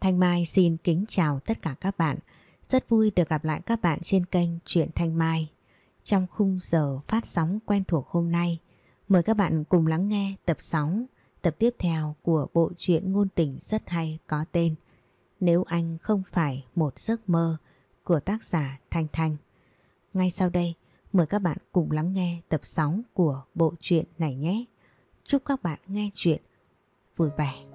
Thanh Mai xin kính chào tất cả các bạn. Rất vui được gặp lại các bạn trên kênh Truyện Thanh Mai. Trong khung giờ phát sóng quen thuộc hôm nay, mời các bạn cùng lắng nghe tập 6, tập tiếp theo của bộ truyện ngôn tình rất hay có tên Nếu anh không phải một giấc mơ của tác giả Thanh Thanh. Ngay sau đây, mời các bạn cùng lắng nghe tập 6 của bộ truyện này nhé. Chúc các bạn nghe chuyện vui vẻ.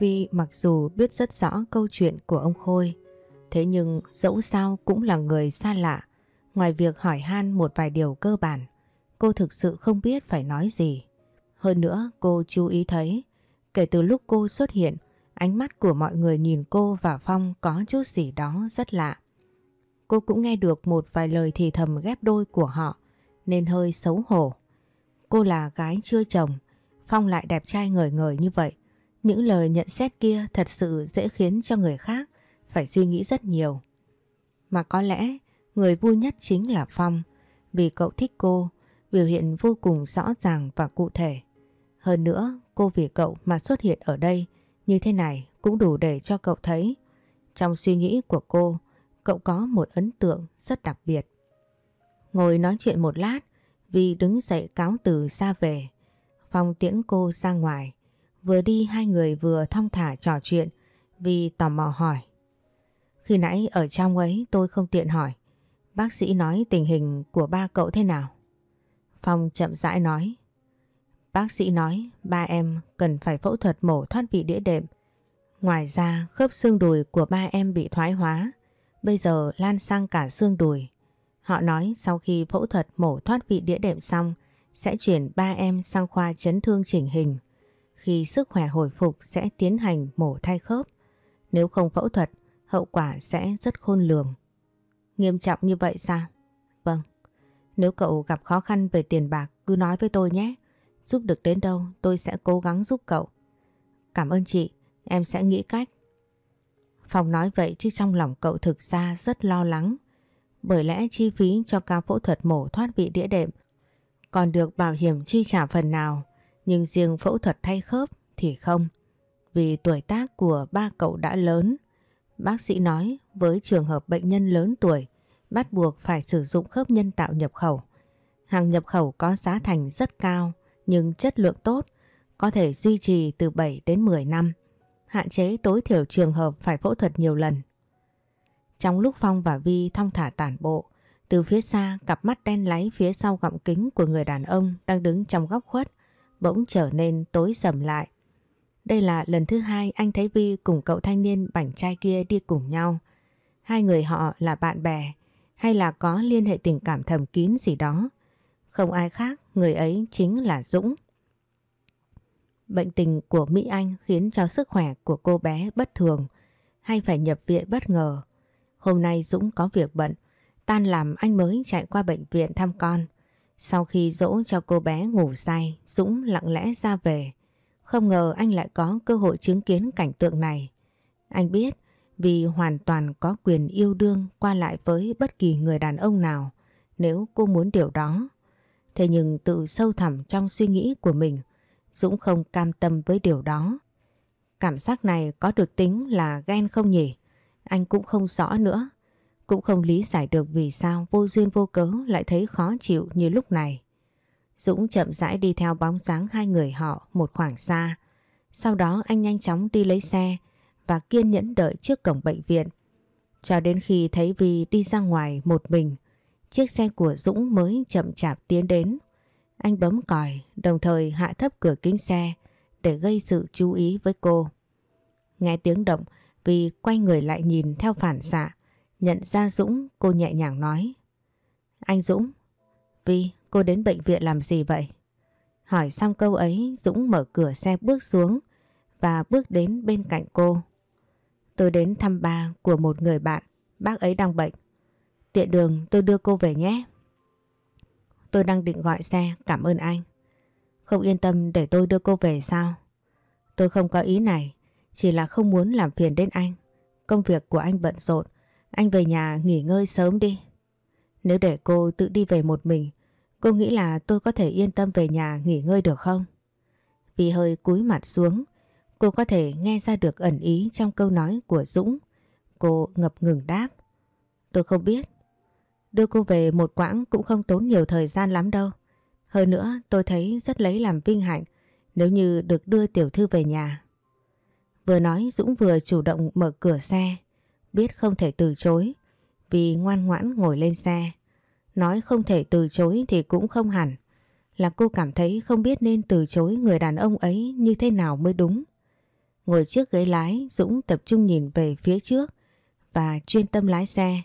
Vi mặc dù biết rất rõ câu chuyện của ông Khôi, thế nhưng dẫu sao cũng là người xa lạ. Ngoài việc hỏi han một vài điều cơ bản, cô thực sự không biết phải nói gì. Hơn nữa cô chú ý thấy, kể từ lúc cô xuất hiện, ánh mắt của mọi người nhìn cô và Phong có chút gì đó rất lạ. Cô cũng nghe được một vài lời thì thầm ghép đôi của họ, nên hơi xấu hổ. Cô là gái chưa chồng, Phong lại đẹp trai ngời ngời như vậy, những lời nhận xét kia thật sự dễ khiến cho người khác phải suy nghĩ rất nhiều. Mà có lẽ người vui nhất chính là Phong vì cậu thích cô, biểu hiện vô cùng rõ ràng và cụ thể. Hơn nữa, cô vì cậu mà xuất hiện ở đây như thế này cũng đủ để cho cậu thấy. Trong suy nghĩ của cô, cậu có một ấn tượng rất đặc biệt. Ngồi nói chuyện một lát, vì đứng dậy cáo từ xa về. Phong tiễn cô ra ngoài. Vừa đi hai người vừa thong thả trò chuyện vì tò mò hỏi. Khi nãy ở trong ấy tôi không tiện hỏi. Bác sĩ nói tình hình của ba cậu thế nào? Phong chậm rãi nói. Bác sĩ nói ba em cần phải phẫu thuật mổ thoát vị đĩa đệm. Ngoài ra khớp xương đùi của ba em bị thoái hóa, bây giờ lan sang cả xương đùi. Họ nói sau khi phẫu thuật mổ thoát vị đĩa đệm xong sẽ chuyển ba em sang khoa chấn thương chỉnh hình. Khi sức khỏe hồi phục sẽ tiến hành mổ thay khớp. Nếu không phẫu thuật, hậu quả sẽ rất khôn lường. Nghiêm trọng như vậy sao? Vâng. Nếu cậu gặp khó khăn về tiền bạc cứ nói với tôi nhé. Giúp được đến đâu tôi sẽ cố gắng giúp cậu. Cảm ơn chị, em sẽ nghĩ cách. Phòng nói vậy chứ trong lòng cậu thực ra rất lo lắng. Bởi lẽ chi phí cho ca phẫu thuật mổ thoát vị đĩa đệm còn được bảo hiểm chi trả phần nào nhưng riêng phẫu thuật thay khớp thì không. Vì tuổi tác của ba cậu đã lớn, bác sĩ nói với trường hợp bệnh nhân lớn tuổi bắt buộc phải sử dụng khớp nhân tạo nhập khẩu. Hàng nhập khẩu có giá thành rất cao nhưng chất lượng tốt, có thể duy trì từ 7 đến 10 năm, hạn chế tối thiểu trường hợp phải phẫu thuật nhiều lần. Trong lúc Phong và Vi thong thả tản bộ, từ phía xa cặp mắt đen láy phía sau gọng kính của người đàn ông đang đứng trong góc khuất bỗng trở nên tối sầm lại. Đây là lần thứ hai anh thấy Vi cùng cậu thanh niên bảnh trai kia đi cùng nhau. Hai người họ là bạn bè hay là có liên hệ tình cảm thầm kín gì đó. Không ai khác, người ấy chính là Dũng. Bệnh tình của Mỹ Anh khiến cho sức khỏe của cô bé bất thường hay phải nhập viện bất ngờ. Hôm nay Dũng có việc bận, tan làm anh mới chạy qua bệnh viện thăm con. Sau khi dỗ cho cô bé ngủ say, Dũng lặng lẽ ra về. Không ngờ anh lại có cơ hội chứng kiến cảnh tượng này. Anh biết vì hoàn toàn có quyền yêu đương qua lại với bất kỳ người đàn ông nào nếu cô muốn điều đó. Thế nhưng tự sâu thẳm trong suy nghĩ của mình, Dũng không cam tâm với điều đó. Cảm giác này có được tính là ghen không nhỉ? Anh cũng không rõ nữa. Cũng không lý giải được vì sao vô duyên vô cớ lại thấy khó chịu như lúc này. Dũng chậm rãi đi theo bóng dáng hai người họ một khoảng xa. Sau đó anh nhanh chóng đi lấy xe và kiên nhẫn đợi trước cổng bệnh viện. Cho đến khi thấy Vi đi ra ngoài một mình, chiếc xe của Dũng mới chậm chạp tiến đến. Anh bấm còi, đồng thời hạ thấp cửa kính xe để gây sự chú ý với cô. Nghe tiếng động, Vi quay người lại nhìn theo phản xạ. Nhận ra Dũng cô nhẹ nhàng nói Anh Dũng Vi cô đến bệnh viện làm gì vậy? Hỏi xong câu ấy Dũng mở cửa xe bước xuống và bước đến bên cạnh cô. Tôi đến thăm ba của một người bạn, bác ấy đang bệnh. Tiện đường tôi đưa cô về nhé. Tôi đang định gọi xe, cảm ơn anh. Không yên tâm để tôi đưa cô về sao? Tôi không có ý này, chỉ là không muốn làm phiền đến anh. Công việc của anh bận rộn, anh về nhà nghỉ ngơi sớm đi. Nếu để cô tự đi về một mình, cô nghĩ là tôi có thể yên tâm về nhà nghỉ ngơi được không? Vì hơi cúi mặt xuống, cô có thể nghe ra được ẩn ý trong câu nói của Dũng. Cô ngập ngừng đáp. Tôi không biết. Đưa cô về một quãng cũng không tốn nhiều thời gian lắm đâu. Hơn nữa tôi thấy rất lấy làm vinh hạnh nếu như được đưa tiểu thư về nhà. Vừa nói Dũng vừa chủ động mở cửa xe. Biết không thể từ chối vì ngoan ngoãn ngồi lên xe. Nói không thể từ chối thì cũng không hẳn. Là cô cảm thấy không biết nên từ chối người đàn ông ấy như thế nào mới đúng. Ngồi trước ghế lái Dũng tập trung nhìn về phía trước và chuyên tâm lái xe.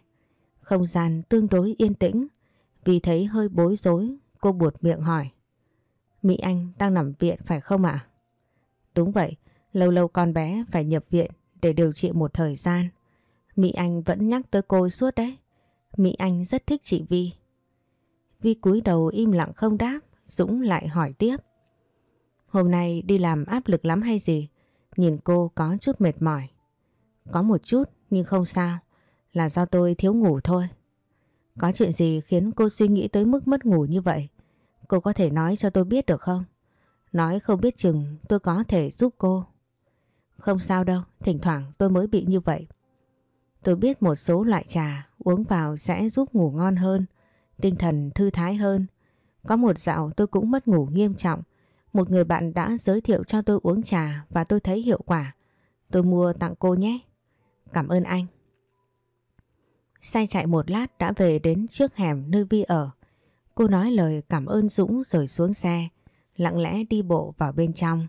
Không gian tương đối yên tĩnh vì thấy hơi bối rối cô buột miệng hỏi. Mỹ Anh đang nằm viện phải không ạ? Đúng vậy, lâu lâu con bé phải nhập viện để điều trị một thời gian. Mỹ Anh vẫn nhắc tới cô suốt đấy. Mỹ Anh rất thích chị Vi. Vi cúi đầu im lặng không đáp, Dũng lại hỏi tiếp. Hôm nay đi làm áp lực lắm hay gì? Nhìn cô có chút mệt mỏi. Có một chút nhưng không sao, là do tôi thiếu ngủ thôi. Có chuyện gì khiến cô suy nghĩ tới mức mất ngủ như vậy? Cô có thể nói cho tôi biết được không? Nói không biết chừng tôi có thể giúp cô. Không sao đâu, thỉnh thoảng tôi mới bị như vậy. Tôi biết một số loại trà uống vào sẽ giúp ngủ ngon hơn, tinh thần thư thái hơn. Có một dạo tôi cũng mất ngủ nghiêm trọng. Một người bạn đã giới thiệu cho tôi uống trà và tôi thấy hiệu quả. Tôi mua tặng cô nhé. Cảm ơn anh. Sai chạy một lát đã về đến trước hẻm nơi Vi ở. Cô nói lời cảm ơn Dũng rồi xuống xe, lặng lẽ đi bộ vào bên trong.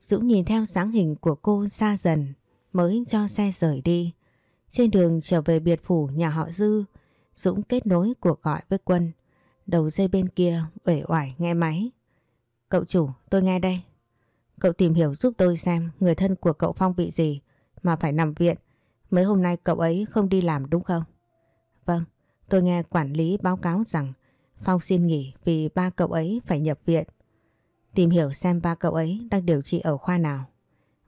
Dũng nhìn theo sáng hình của cô xa dần mới cho xe rời đi. Trên đường trở về biệt phủ nhà họ Dư, Dũng kết nối cuộc gọi với Quân. Đầu dây bên kia uể oải nghe máy. Cậu chủ, tôi nghe đây. Cậu tìm hiểu giúp tôi xem người thân của cậu Phong bị gì mà phải nằm viện. Mấy hôm nay cậu ấy không đi làm đúng không? Vâng, tôi nghe quản lý báo cáo rằng Phong xin nghỉ vì ba cậu ấy phải nhập viện. Tìm hiểu xem ba cậu ấy đang điều trị ở khoa nào.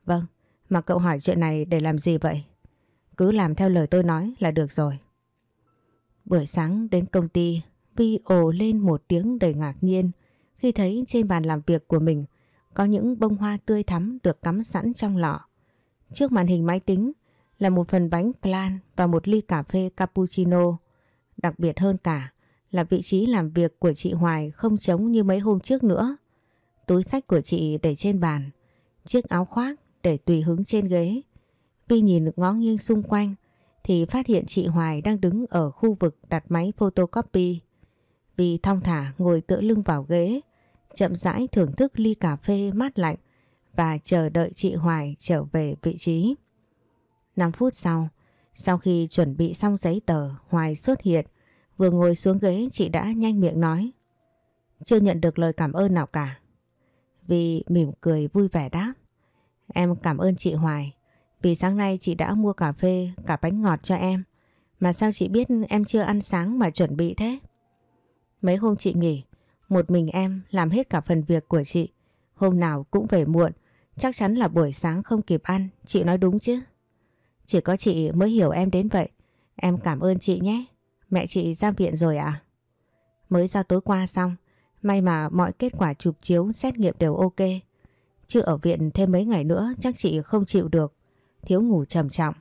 Vâng, mà cậu hỏi chuyện này để làm gì vậy? Cứ làm theo lời tôi nói là được rồi. Buổi sáng đến công ty, Vi ồ lên một tiếng đầy ngạc nhiên khi thấy trên bàn làm việc của mình có những bông hoa tươi thắm được cắm sẵn trong lọ. Trước màn hình máy tính là một phần bánh plan và một ly cà phê cappuccino. Đặc biệt hơn cả là vị trí làm việc của chị Hoài không trống như mấy hôm trước nữa. Túi sách của chị để trên bàn, chiếc áo khoác để tùy hứng trên ghế vi nhìn ngó nghiêng xung quanh thì phát hiện chị Hoài đang đứng ở khu vực đặt máy photocopy. Vi thong thả ngồi tựa lưng vào ghế, chậm rãi thưởng thức ly cà phê mát lạnh và chờ đợi chị Hoài trở về vị trí. 5 phút sau, sau khi chuẩn bị xong giấy tờ, Hoài xuất hiện. Vừa ngồi xuống ghế chị đã nhanh miệng nói. Chưa nhận được lời cảm ơn nào cả. Vì mỉm cười vui vẻ đáp. Em cảm ơn chị Hoài vì sáng nay chị đã mua cà phê, cả bánh ngọt cho em. Mà sao chị biết em chưa ăn sáng mà chuẩn bị thế? Mấy hôm chị nghỉ, một mình em làm hết cả phần việc của chị. Hôm nào cũng về muộn, chắc chắn là buổi sáng không kịp ăn, chị nói đúng chứ? Chỉ có chị mới hiểu em đến vậy. Em cảm ơn chị nhé. Mẹ chị ra viện rồi à? Mới ra tối qua xong, may mà mọi kết quả chụp chiếu xét nghiệm đều ok. chưa ở viện thêm mấy ngày nữa chắc chị không chịu được thiếu ngủ trầm trọng.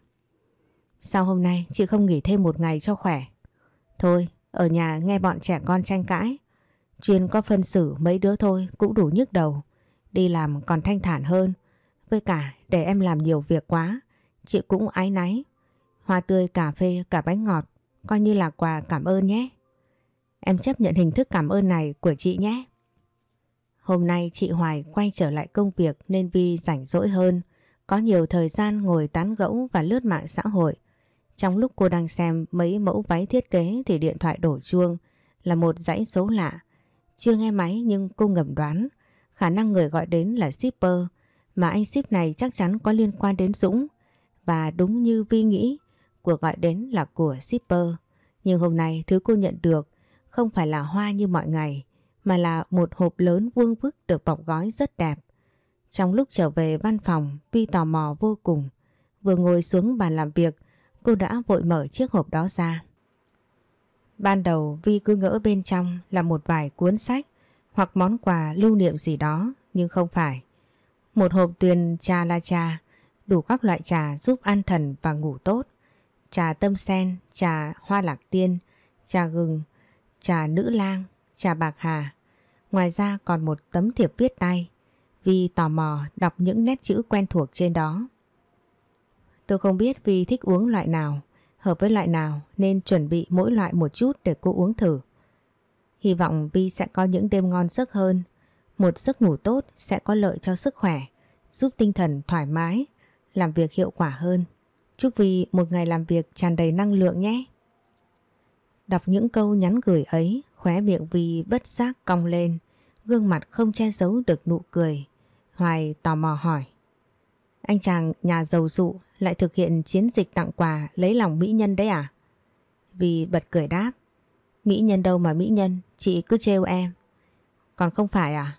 Sao hôm nay chị không nghỉ thêm một ngày cho khỏe? Thôi, ở nhà nghe bọn trẻ con tranh cãi. Chuyên có phân xử mấy đứa thôi cũng đủ nhức đầu. Đi làm còn thanh thản hơn. Với cả để em làm nhiều việc quá, chị cũng ái náy. Hoa tươi, cà phê, cả bánh ngọt, coi như là quà cảm ơn nhé. Em chấp nhận hình thức cảm ơn này của chị nhé. Hôm nay chị Hoài quay trở lại công việc nên Vi rảnh rỗi hơn có nhiều thời gian ngồi tán gẫu và lướt mạng xã hội. Trong lúc cô đang xem mấy mẫu váy thiết kế thì điện thoại đổ chuông là một dãy số lạ. Chưa nghe máy nhưng cô ngầm đoán khả năng người gọi đến là shipper mà anh ship này chắc chắn có liên quan đến Dũng. Và đúng như Vi nghĩ, cuộc gọi đến là của shipper. Nhưng hôm nay thứ cô nhận được không phải là hoa như mọi ngày mà là một hộp lớn vuông vức được bọc gói rất đẹp. Trong lúc trở về văn phòng, Vi tò mò vô cùng. Vừa ngồi xuống bàn làm việc, cô đã vội mở chiếc hộp đó ra. Ban đầu Vi cứ ngỡ bên trong là một vài cuốn sách hoặc món quà lưu niệm gì đó, nhưng không phải. Một hộp tuyền trà la trà, đủ các loại trà giúp an thần và ngủ tốt. Trà tâm sen, trà hoa lạc tiên, trà gừng, trà nữ lang, trà bạc hà. Ngoài ra còn một tấm thiệp viết tay Vi tò mò đọc những nét chữ quen thuộc trên đó. Tôi không biết Vi thích uống loại nào, hợp với loại nào nên chuẩn bị mỗi loại một chút để cô uống thử. Hy vọng Vi sẽ có những đêm ngon giấc hơn. Một giấc ngủ tốt sẽ có lợi cho sức khỏe, giúp tinh thần thoải mái, làm việc hiệu quả hơn. Chúc Vi một ngày làm việc tràn đầy năng lượng nhé. Đọc những câu nhắn gửi ấy, khóe miệng Vi bất giác cong lên, gương mặt không che giấu được nụ cười Hoài tò mò hỏi. Anh chàng nhà giàu dụ lại thực hiện chiến dịch tặng quà lấy lòng mỹ nhân đấy à? Vì bật cười đáp. Mỹ nhân đâu mà mỹ nhân, chị cứ trêu em. Còn không phải à?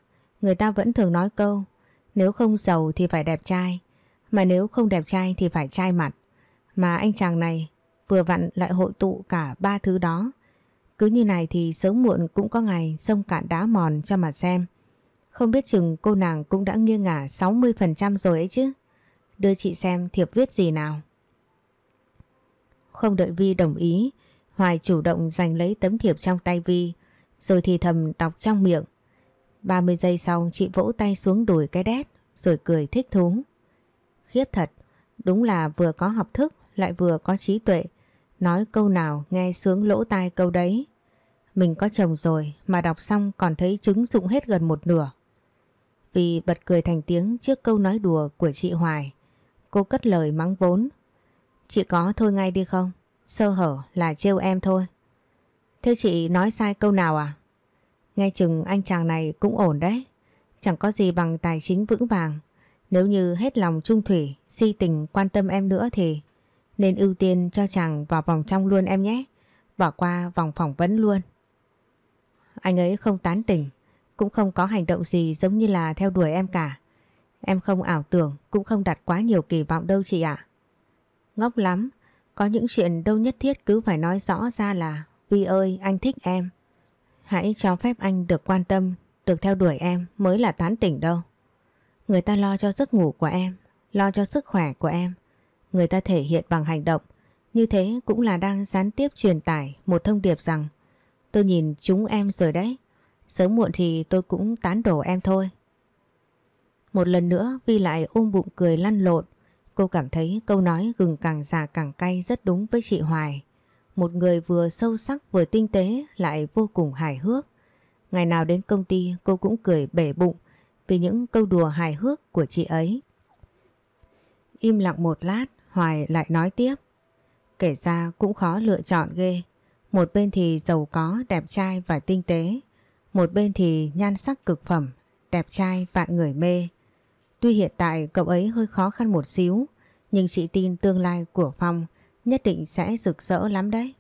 Người ta vẫn thường nói câu, nếu không giàu thì phải đẹp trai, mà nếu không đẹp trai thì phải trai mặt. Mà anh chàng này vừa vặn lại hội tụ cả ba thứ đó. Cứ như này thì sớm muộn cũng có ngày sông cạn đá mòn cho mà xem. Không biết chừng cô nàng cũng đã nghiêng ngả 60% rồi ấy chứ. Đưa chị xem thiệp viết gì nào. Không đợi Vi đồng ý, Hoài chủ động giành lấy tấm thiệp trong tay Vi, rồi thì thầm đọc trong miệng. 30 giây sau chị vỗ tay xuống đùi cái đét, rồi cười thích thú. Khiếp thật, đúng là vừa có học thức lại vừa có trí tuệ, nói câu nào nghe sướng lỗ tai câu đấy. Mình có chồng rồi mà đọc xong còn thấy trứng dụng hết gần một nửa. Vì bật cười thành tiếng trước câu nói đùa của chị Hoài. Cô cất lời mắng vốn. Chị có thôi ngay đi không? Sơ hở là trêu em thôi. Thế chị nói sai câu nào à? Nghe chừng anh chàng này cũng ổn đấy. Chẳng có gì bằng tài chính vững vàng. Nếu như hết lòng trung thủy, si tình quan tâm em nữa thì nên ưu tiên cho chàng vào vòng trong luôn em nhé. Bỏ qua vòng phỏng vấn luôn. Anh ấy không tán tỉnh cũng không có hành động gì giống như là theo đuổi em cả. Em không ảo tưởng, cũng không đặt quá nhiều kỳ vọng đâu chị ạ. Ngốc lắm, có những chuyện đâu nhất thiết cứ phải nói rõ ra là Vi ơi, anh thích em. Hãy cho phép anh được quan tâm, được theo đuổi em mới là tán tỉnh đâu. Người ta lo cho giấc ngủ của em, lo cho sức khỏe của em. Người ta thể hiện bằng hành động, như thế cũng là đang gián tiếp truyền tải một thông điệp rằng Tôi nhìn chúng em rồi đấy Sớm muộn thì tôi cũng tán đổ em thôi. Một lần nữa Vi lại ôm bụng cười lăn lộn. Cô cảm thấy câu nói gừng càng già càng cay rất đúng với chị Hoài. Một người vừa sâu sắc vừa tinh tế lại vô cùng hài hước. Ngày nào đến công ty cô cũng cười bể bụng vì những câu đùa hài hước của chị ấy. Im lặng một lát Hoài lại nói tiếp. Kể ra cũng khó lựa chọn ghê. Một bên thì giàu có, đẹp trai và tinh tế. Một bên thì nhan sắc cực phẩm, đẹp trai vạn người mê. Tuy hiện tại cậu ấy hơi khó khăn một xíu, nhưng chị tin tương lai của Phong nhất định sẽ rực rỡ lắm đấy.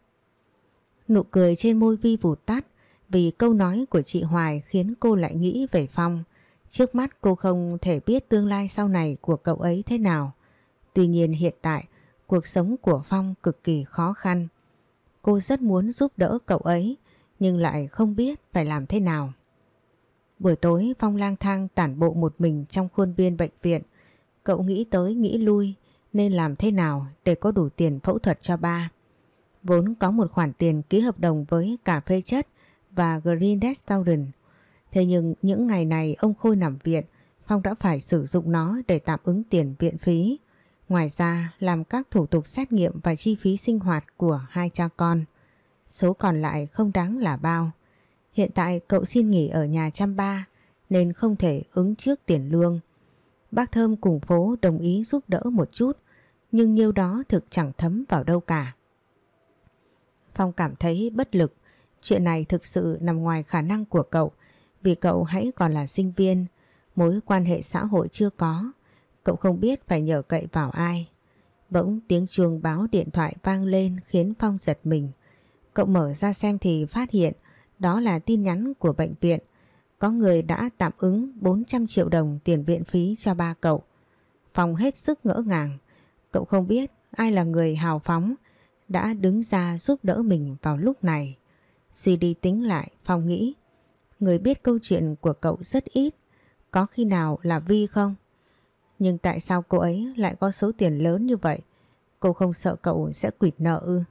Nụ cười trên môi Vi vụt tắt vì câu nói của chị Hoài khiến cô lại nghĩ về Phong. Trước mắt cô không thể biết tương lai sau này của cậu ấy thế nào. Tuy nhiên hiện tại, cuộc sống của Phong cực kỳ khó khăn. Cô rất muốn giúp đỡ cậu ấy, nhưng lại không biết phải làm thế nào. Buổi tối Phong lang thang tản bộ một mình trong khuôn viên bệnh viện. Cậu nghĩ tới nghĩ lui nên làm thế nào để có đủ tiền phẫu thuật cho ba. Vốn có một khoản tiền ký hợp đồng với cà phê chất và Green Restaurant. Thế nhưng những ngày này ông Khôi nằm viện, Phong đã phải sử dụng nó để tạm ứng tiền viện phí. Ngoài ra làm các thủ tục xét nghiệm và chi phí sinh hoạt của hai cha con số còn lại không đáng là bao. Hiện tại cậu xin nghỉ ở nhà chăm ba nên không thể ứng trước tiền lương. Bác Thơm cùng phố đồng ý giúp đỡ một chút nhưng nhiêu đó thực chẳng thấm vào đâu cả. Phong cảm thấy bất lực, chuyện này thực sự nằm ngoài khả năng của cậu vì cậu hãy còn là sinh viên, mối quan hệ xã hội chưa có, cậu không biết phải nhờ cậy vào ai. Bỗng tiếng chuông báo điện thoại vang lên khiến Phong giật mình. Cậu mở ra xem thì phát hiện đó là tin nhắn của bệnh viện. Có người đã tạm ứng 400 triệu đồng tiền viện phí cho ba cậu. Phòng hết sức ngỡ ngàng. Cậu không biết ai là người hào phóng đã đứng ra giúp đỡ mình vào lúc này. Suy đi tính lại, Phong nghĩ. Người biết câu chuyện của cậu rất ít. Có khi nào là Vi không? Nhưng tại sao cô ấy lại có số tiền lớn như vậy? Cô không sợ cậu sẽ quỵt nợ ư?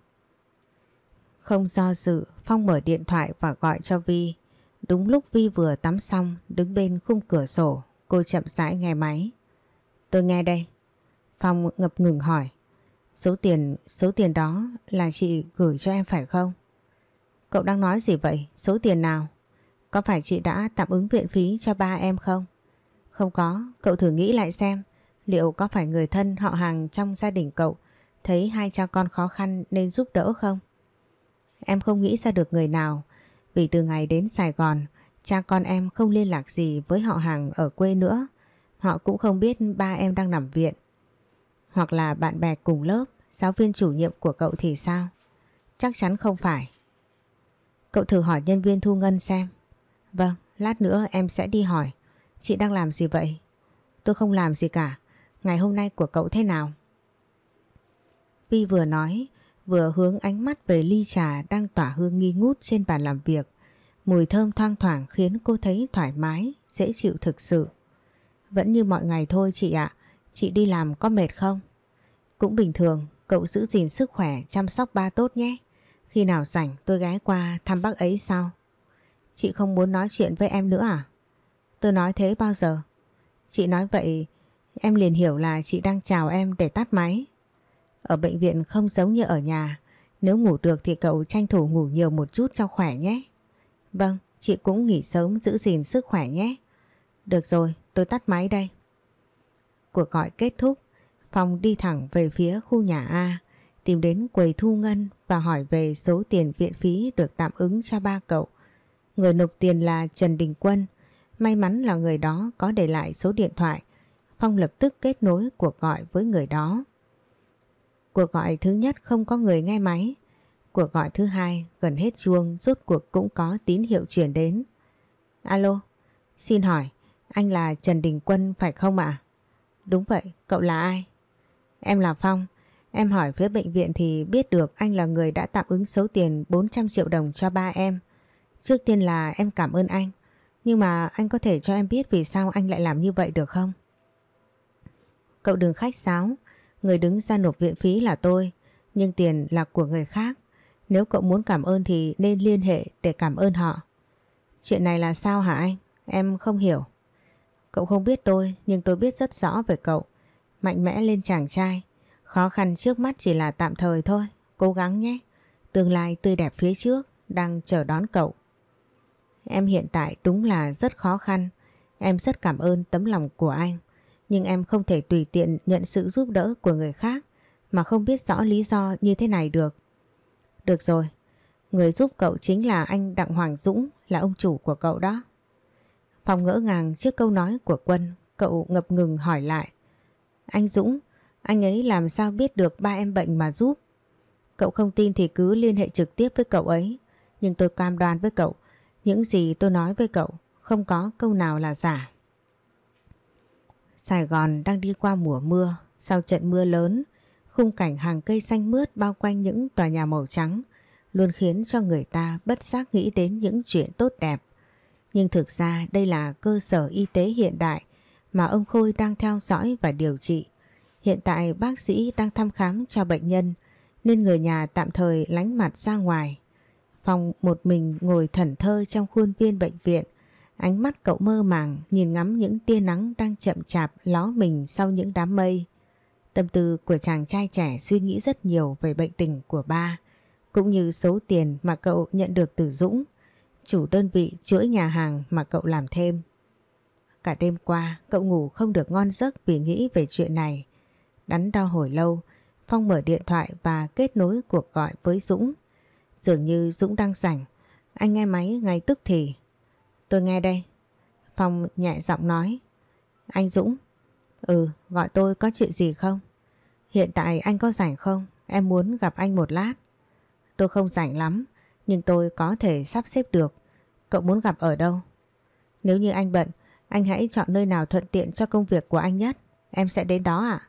Không do dự, Phong mở điện thoại và gọi cho Vi. Đúng lúc Vi vừa tắm xong, đứng bên khung cửa sổ, cô chậm rãi nghe máy. Tôi nghe đây. Phong ngập ngừng hỏi. Số tiền, số tiền đó là chị gửi cho em phải không? Cậu đang nói gì vậy? Số tiền nào? Có phải chị đã tạm ứng viện phí cho ba em không? Không có, cậu thử nghĩ lại xem liệu có phải người thân họ hàng trong gia đình cậu thấy hai cha con khó khăn nên giúp đỡ không? Em không nghĩ ra được người nào vì từ ngày đến Sài Gòn cha con em không liên lạc gì với họ hàng ở quê nữa. Họ cũng không biết ba em đang nằm viện. Hoặc là bạn bè cùng lớp, giáo viên chủ nhiệm của cậu thì sao? Chắc chắn không phải. Cậu thử hỏi nhân viên thu ngân xem. Vâng, lát nữa em sẽ đi hỏi. Chị đang làm gì vậy? Tôi không làm gì cả. Ngày hôm nay của cậu thế nào? Vi vừa nói, vừa hướng ánh mắt về ly trà đang tỏa hương nghi ngút trên bàn làm việc. Mùi thơm thoang thoảng khiến cô thấy thoải mái, dễ chịu thực sự. Vẫn như mọi ngày thôi chị ạ, chị đi làm có mệt không? Cũng bình thường, cậu giữ gìn sức khỏe, chăm sóc ba tốt nhé. Khi nào rảnh tôi ghé qua thăm bác ấy sau. Chị không muốn nói chuyện với em nữa à? Tôi nói thế bao giờ? Chị nói vậy, em liền hiểu là chị đang chào em để tắt máy. Ở bệnh viện không giống như ở nhà Nếu ngủ được thì cậu tranh thủ ngủ nhiều một chút cho khỏe nhé Vâng, chị cũng nghỉ sớm giữ gìn sức khỏe nhé Được rồi, tôi tắt máy đây Cuộc gọi kết thúc Phong đi thẳng về phía khu nhà A Tìm đến quầy thu ngân và hỏi về số tiền viện phí được tạm ứng cho ba cậu Người nộp tiền là Trần Đình Quân May mắn là người đó có để lại số điện thoại Phong lập tức kết nối cuộc gọi với người đó Cuộc gọi thứ nhất không có người nghe máy. Cuộc gọi thứ hai gần hết chuông rốt cuộc cũng có tín hiệu chuyển đến. Alo, xin hỏi, anh là Trần Đình Quân phải không ạ? Đúng vậy, cậu là ai? Em là Phong, em hỏi phía bệnh viện thì biết được anh là người đã tạm ứng số tiền 400 triệu đồng cho ba em. Trước tiên là em cảm ơn anh, nhưng mà anh có thể cho em biết vì sao anh lại làm như vậy được không? Cậu đừng khách sáo, Người đứng ra nộp viện phí là tôi, nhưng tiền là của người khác. Nếu cậu muốn cảm ơn thì nên liên hệ để cảm ơn họ. Chuyện này là sao hả anh? Em không hiểu. Cậu không biết tôi, nhưng tôi biết rất rõ về cậu. Mạnh mẽ lên chàng trai. Khó khăn trước mắt chỉ là tạm thời thôi. Cố gắng nhé. Tương lai tươi đẹp phía trước, đang chờ đón cậu. Em hiện tại đúng là rất khó khăn. Em rất cảm ơn tấm lòng của anh. Nhưng em không thể tùy tiện nhận sự giúp đỡ của người khác mà không biết rõ lý do như thế này được. Được rồi, người giúp cậu chính là anh Đặng Hoàng Dũng là ông chủ của cậu đó. Phòng ngỡ ngàng trước câu nói của Quân, cậu ngập ngừng hỏi lại. Anh Dũng, anh ấy làm sao biết được ba em bệnh mà giúp? Cậu không tin thì cứ liên hệ trực tiếp với cậu ấy. Nhưng tôi cam đoan với cậu, những gì tôi nói với cậu không có câu nào là giả. Sài Gòn đang đi qua mùa mưa, sau trận mưa lớn, khung cảnh hàng cây xanh mướt bao quanh những tòa nhà màu trắng luôn khiến cho người ta bất giác nghĩ đến những chuyện tốt đẹp. Nhưng thực ra đây là cơ sở y tế hiện đại mà ông Khôi đang theo dõi và điều trị. Hiện tại bác sĩ đang thăm khám cho bệnh nhân nên người nhà tạm thời lánh mặt ra ngoài. Phòng một mình ngồi thẩn thơ trong khuôn viên bệnh viện Ánh mắt cậu mơ màng nhìn ngắm những tia nắng đang chậm chạp ló mình sau những đám mây. Tâm tư của chàng trai trẻ suy nghĩ rất nhiều về bệnh tình của ba, cũng như số tiền mà cậu nhận được từ Dũng, chủ đơn vị chuỗi nhà hàng mà cậu làm thêm. Cả đêm qua, cậu ngủ không được ngon giấc vì nghĩ về chuyện này. Đắn đo hồi lâu, Phong mở điện thoại và kết nối cuộc gọi với Dũng. Dường như Dũng đang rảnh, anh nghe máy ngay tức thì Tôi nghe đây. Phong nhẹ giọng nói. Anh Dũng. Ừ, gọi tôi có chuyện gì không? Hiện tại anh có rảnh không? Em muốn gặp anh một lát. Tôi không rảnh lắm, nhưng tôi có thể sắp xếp được. Cậu muốn gặp ở đâu? Nếu như anh bận, anh hãy chọn nơi nào thuận tiện cho công việc của anh nhất. Em sẽ đến đó ạ.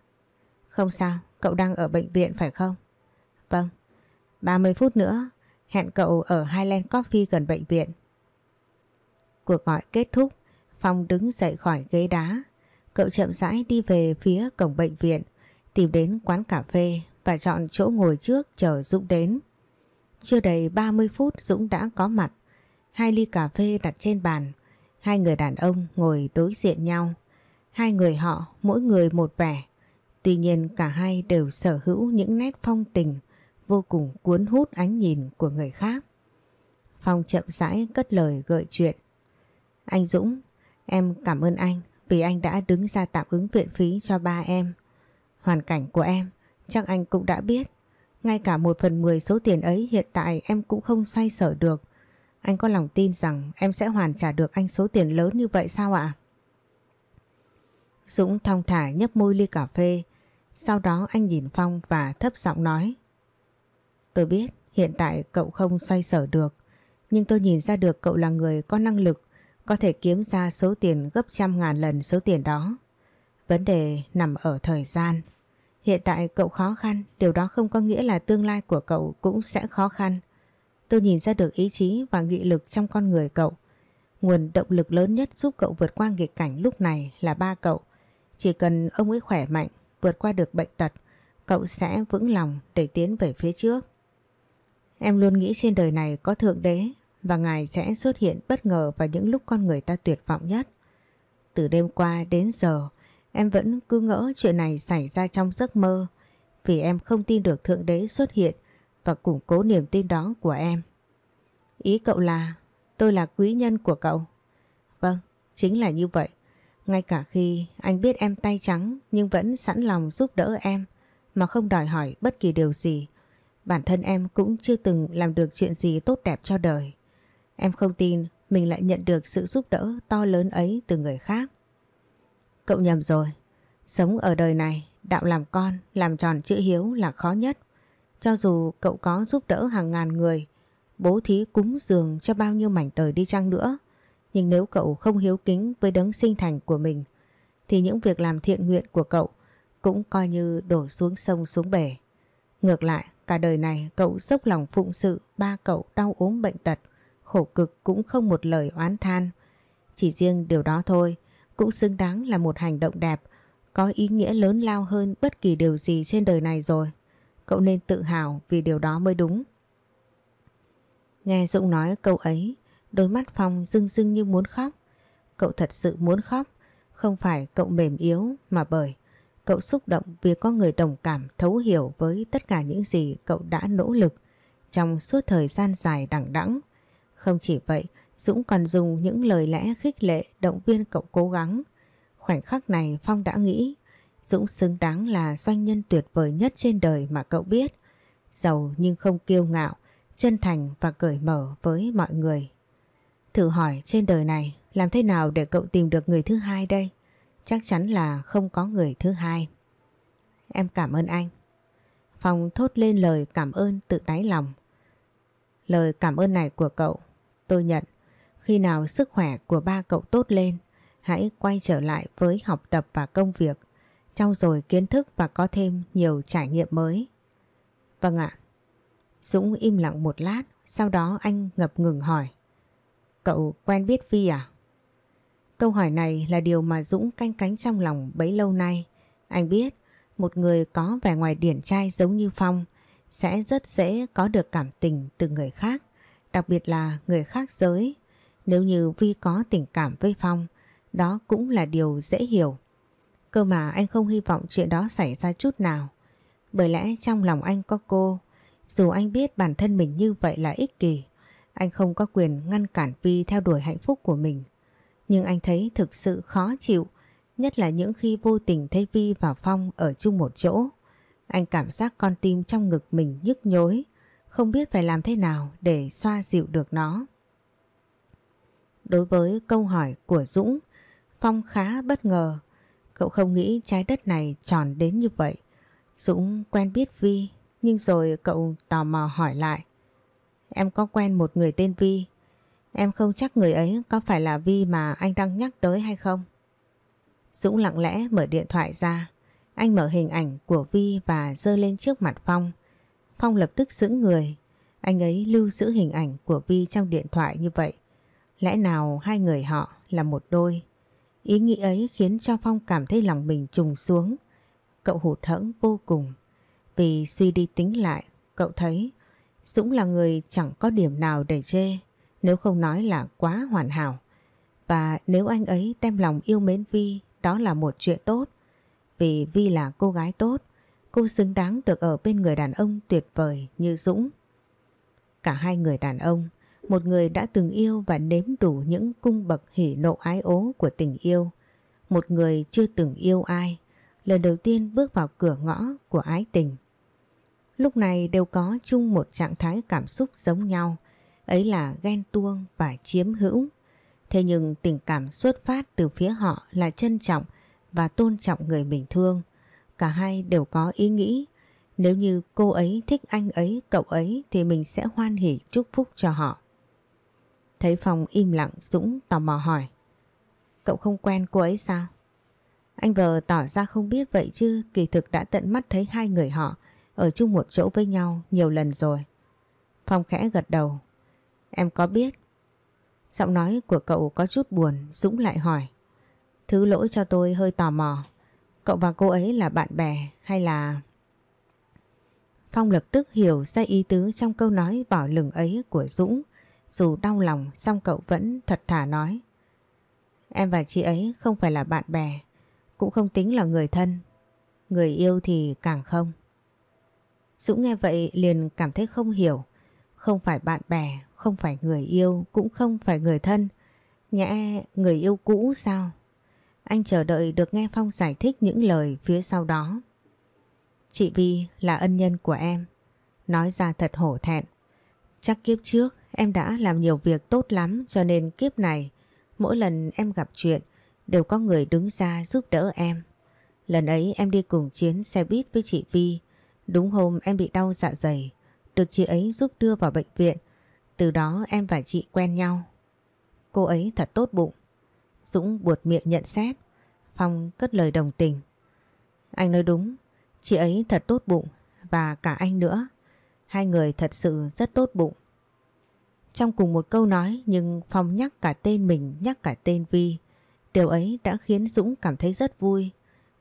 Không sao, cậu đang ở bệnh viện phải không? Vâng. 30 phút nữa, hẹn cậu ở Highland Coffee gần bệnh viện. Cuộc gọi kết thúc, Phong đứng dậy khỏi ghế đá. Cậu chậm rãi đi về phía cổng bệnh viện, tìm đến quán cà phê và chọn chỗ ngồi trước chờ Dũng đến. Chưa đầy 30 phút Dũng đã có mặt. Hai ly cà phê đặt trên bàn, hai người đàn ông ngồi đối diện nhau. Hai người họ mỗi người một vẻ, tuy nhiên cả hai đều sở hữu những nét phong tình vô cùng cuốn hút ánh nhìn của người khác. Phong chậm rãi cất lời gợi chuyện. Anh Dũng, em cảm ơn anh vì anh đã đứng ra tạm ứng viện phí cho ba em. Hoàn cảnh của em, chắc anh cũng đã biết. Ngay cả một phần mười số tiền ấy hiện tại em cũng không xoay sở được. Anh có lòng tin rằng em sẽ hoàn trả được anh số tiền lớn như vậy sao ạ? Dũng thong thả nhấp môi ly cà phê. Sau đó anh nhìn Phong và thấp giọng nói. Tôi biết hiện tại cậu không xoay sở được. Nhưng tôi nhìn ra được cậu là người có năng lực có thể kiếm ra số tiền gấp trăm ngàn lần số tiền đó. Vấn đề nằm ở thời gian. Hiện tại cậu khó khăn, điều đó không có nghĩa là tương lai của cậu cũng sẽ khó khăn. Tôi nhìn ra được ý chí và nghị lực trong con người cậu. Nguồn động lực lớn nhất giúp cậu vượt qua nghịch cảnh lúc này là ba cậu. Chỉ cần ông ấy khỏe mạnh, vượt qua được bệnh tật, cậu sẽ vững lòng để tiến về phía trước. Em luôn nghĩ trên đời này có Thượng Đế và Ngài sẽ xuất hiện bất ngờ vào những lúc con người ta tuyệt vọng nhất. Từ đêm qua đến giờ, em vẫn cứ ngỡ chuyện này xảy ra trong giấc mơ vì em không tin được Thượng Đế xuất hiện và củng cố niềm tin đó của em. Ý cậu là tôi là quý nhân của cậu. Vâng, chính là như vậy. Ngay cả khi anh biết em tay trắng nhưng vẫn sẵn lòng giúp đỡ em mà không đòi hỏi bất kỳ điều gì. Bản thân em cũng chưa từng làm được chuyện gì tốt đẹp cho đời. Em không tin mình lại nhận được sự giúp đỡ to lớn ấy từ người khác. Cậu nhầm rồi. Sống ở đời này, đạo làm con, làm tròn chữ hiếu là khó nhất. Cho dù cậu có giúp đỡ hàng ngàn người, bố thí cúng dường cho bao nhiêu mảnh đời đi chăng nữa, nhưng nếu cậu không hiếu kính với đấng sinh thành của mình, thì những việc làm thiện nguyện của cậu cũng coi như đổ xuống sông xuống bể. Ngược lại, cả đời này cậu dốc lòng phụng sự ba cậu đau ốm bệnh tật, khổ cực cũng không một lời oán than. Chỉ riêng điều đó thôi cũng xứng đáng là một hành động đẹp, có ý nghĩa lớn lao hơn bất kỳ điều gì trên đời này rồi. Cậu nên tự hào vì điều đó mới đúng. Nghe Dũng nói câu ấy, đôi mắt Phong rưng rưng như muốn khóc. Cậu thật sự muốn khóc, không phải cậu mềm yếu mà bởi cậu xúc động vì có người đồng cảm thấu hiểu với tất cả những gì cậu đã nỗ lực trong suốt thời gian dài đẳng đẵng không chỉ vậy, Dũng còn dùng những lời lẽ khích lệ động viên cậu cố gắng. Khoảnh khắc này Phong đã nghĩ Dũng xứng đáng là doanh nhân tuyệt vời nhất trên đời mà cậu biết. Giàu nhưng không kiêu ngạo, chân thành và cởi mở với mọi người. Thử hỏi trên đời này làm thế nào để cậu tìm được người thứ hai đây? Chắc chắn là không có người thứ hai. Em cảm ơn anh. Phong thốt lên lời cảm ơn tự đáy lòng. Lời cảm ơn này của cậu tôi nhận. Khi nào sức khỏe của ba cậu tốt lên, hãy quay trở lại với học tập và công việc, trong rồi kiến thức và có thêm nhiều trải nghiệm mới. Vâng ạ. Dũng im lặng một lát, sau đó anh ngập ngừng hỏi. Cậu quen biết Vi à? Câu hỏi này là điều mà Dũng canh cánh trong lòng bấy lâu nay. Anh biết, một người có vẻ ngoài điển trai giống như Phong sẽ rất dễ có được cảm tình từ người khác đặc biệt là người khác giới. Nếu như Vi có tình cảm với Phong, đó cũng là điều dễ hiểu. Cơ mà anh không hy vọng chuyện đó xảy ra chút nào. Bởi lẽ trong lòng anh có cô, dù anh biết bản thân mình như vậy là ích kỷ, anh không có quyền ngăn cản Vi theo đuổi hạnh phúc của mình. Nhưng anh thấy thực sự khó chịu, nhất là những khi vô tình thấy Vi và Phong ở chung một chỗ. Anh cảm giác con tim trong ngực mình nhức nhối, không biết phải làm thế nào để xoa dịu được nó. Đối với câu hỏi của Dũng, Phong khá bất ngờ. Cậu không nghĩ trái đất này tròn đến như vậy. Dũng quen biết Vi, nhưng rồi cậu tò mò hỏi lại. Em có quen một người tên Vi, em không chắc người ấy có phải là Vi mà anh đang nhắc tới hay không? Dũng lặng lẽ mở điện thoại ra. Anh mở hình ảnh của Vi và dơ lên trước mặt Phong. Phong lập tức giữ người. Anh ấy lưu giữ hình ảnh của Vi trong điện thoại như vậy. Lẽ nào hai người họ là một đôi? Ý nghĩ ấy khiến cho Phong cảm thấy lòng mình trùng xuống. Cậu hụt hẫng vô cùng. Vì suy đi tính lại, cậu thấy Dũng là người chẳng có điểm nào để chê, nếu không nói là quá hoàn hảo. Và nếu anh ấy đem lòng yêu mến Vi, đó là một chuyện tốt. Vì Vi là cô gái tốt, Cô xứng đáng được ở bên người đàn ông tuyệt vời như Dũng. Cả hai người đàn ông, một người đã từng yêu và nếm đủ những cung bậc hỉ nộ ái ố của tình yêu. Một người chưa từng yêu ai, lần đầu tiên bước vào cửa ngõ của ái tình. Lúc này đều có chung một trạng thái cảm xúc giống nhau, ấy là ghen tuông và chiếm hữu. Thế nhưng tình cảm xuất phát từ phía họ là trân trọng và tôn trọng người mình thương – Cả hai đều có ý nghĩ nếu như cô ấy thích anh ấy, cậu ấy thì mình sẽ hoan hỉ chúc phúc cho họ. Thấy phòng im lặng Dũng tò mò hỏi. Cậu không quen cô ấy sao? Anh vợ tỏ ra không biết vậy chứ kỳ thực đã tận mắt thấy hai người họ ở chung một chỗ với nhau nhiều lần rồi. Phong khẽ gật đầu. Em có biết. Giọng nói của cậu có chút buồn, Dũng lại hỏi. Thứ lỗi cho tôi hơi tò mò, Cậu và cô ấy là bạn bè hay là... Phong lập tức hiểu ra ý tứ trong câu nói bỏ lửng ấy của Dũng. Dù đau lòng song cậu vẫn thật thà nói. Em và chị ấy không phải là bạn bè, cũng không tính là người thân. Người yêu thì càng không. Dũng nghe vậy liền cảm thấy không hiểu. Không phải bạn bè, không phải người yêu, cũng không phải người thân. Nhẽ người yêu cũ sao? Anh chờ đợi được nghe Phong giải thích những lời phía sau đó. Chị Vi là ân nhân của em. Nói ra thật hổ thẹn. Chắc kiếp trước em đã làm nhiều việc tốt lắm cho nên kiếp này mỗi lần em gặp chuyện đều có người đứng ra giúp đỡ em. Lần ấy em đi cùng chiến xe buýt với chị Vi. Đúng hôm em bị đau dạ dày, được chị ấy giúp đưa vào bệnh viện. Từ đó em và chị quen nhau. Cô ấy thật tốt bụng, Dũng buột miệng nhận xét. Phong cất lời đồng tình. Anh nói đúng, chị ấy thật tốt bụng và cả anh nữa. Hai người thật sự rất tốt bụng. Trong cùng một câu nói nhưng Phong nhắc cả tên mình, nhắc cả tên Vi. Điều ấy đã khiến Dũng cảm thấy rất vui.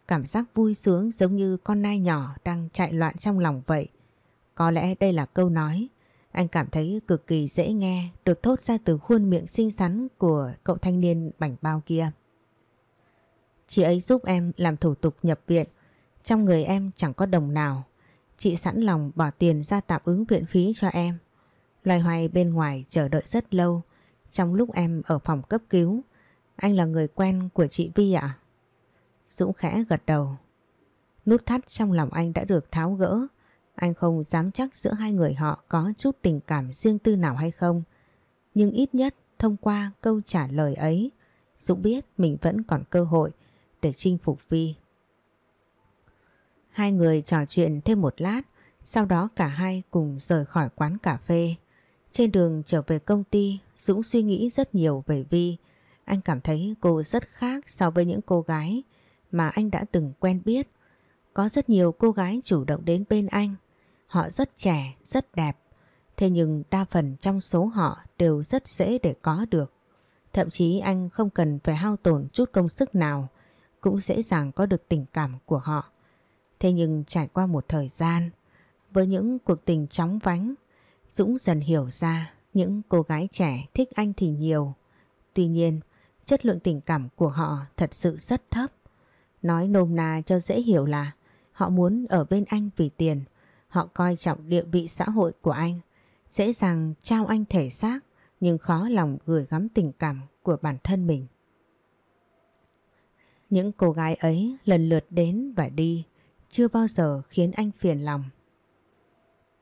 Cảm giác vui sướng giống như con nai nhỏ đang chạy loạn trong lòng vậy. Có lẽ đây là câu nói anh cảm thấy cực kỳ dễ nghe được thốt ra từ khuôn miệng xinh xắn của cậu thanh niên bảnh bao kia. Chị ấy giúp em làm thủ tục nhập viện. Trong người em chẳng có đồng nào. Chị sẵn lòng bỏ tiền ra tạm ứng viện phí cho em. Loài hoài bên ngoài chờ đợi rất lâu. Trong lúc em ở phòng cấp cứu, anh là người quen của chị Vi ạ. Dũng khẽ gật đầu. Nút thắt trong lòng anh đã được tháo gỡ. Anh không dám chắc giữa hai người họ có chút tình cảm riêng tư nào hay không. Nhưng ít nhất thông qua câu trả lời ấy, Dũng biết mình vẫn còn cơ hội để chinh phục Vi. Hai người trò chuyện thêm một lát, sau đó cả hai cùng rời khỏi quán cà phê. Trên đường trở về công ty, Dũng suy nghĩ rất nhiều về Vi. Anh cảm thấy cô rất khác so với những cô gái mà anh đã từng quen biết. Có rất nhiều cô gái chủ động đến bên anh, Họ rất trẻ, rất đẹp, thế nhưng đa phần trong số họ đều rất dễ để có được. Thậm chí anh không cần phải hao tổn chút công sức nào, cũng dễ dàng có được tình cảm của họ. Thế nhưng trải qua một thời gian, với những cuộc tình chóng vánh, Dũng dần hiểu ra những cô gái trẻ thích anh thì nhiều. Tuy nhiên, chất lượng tình cảm của họ thật sự rất thấp. Nói nôm na cho dễ hiểu là họ muốn ở bên anh vì tiền, Họ coi trọng địa vị xã hội của anh, dễ dàng trao anh thể xác nhưng khó lòng gửi gắm tình cảm của bản thân mình. Những cô gái ấy lần lượt đến và đi, chưa bao giờ khiến anh phiền lòng.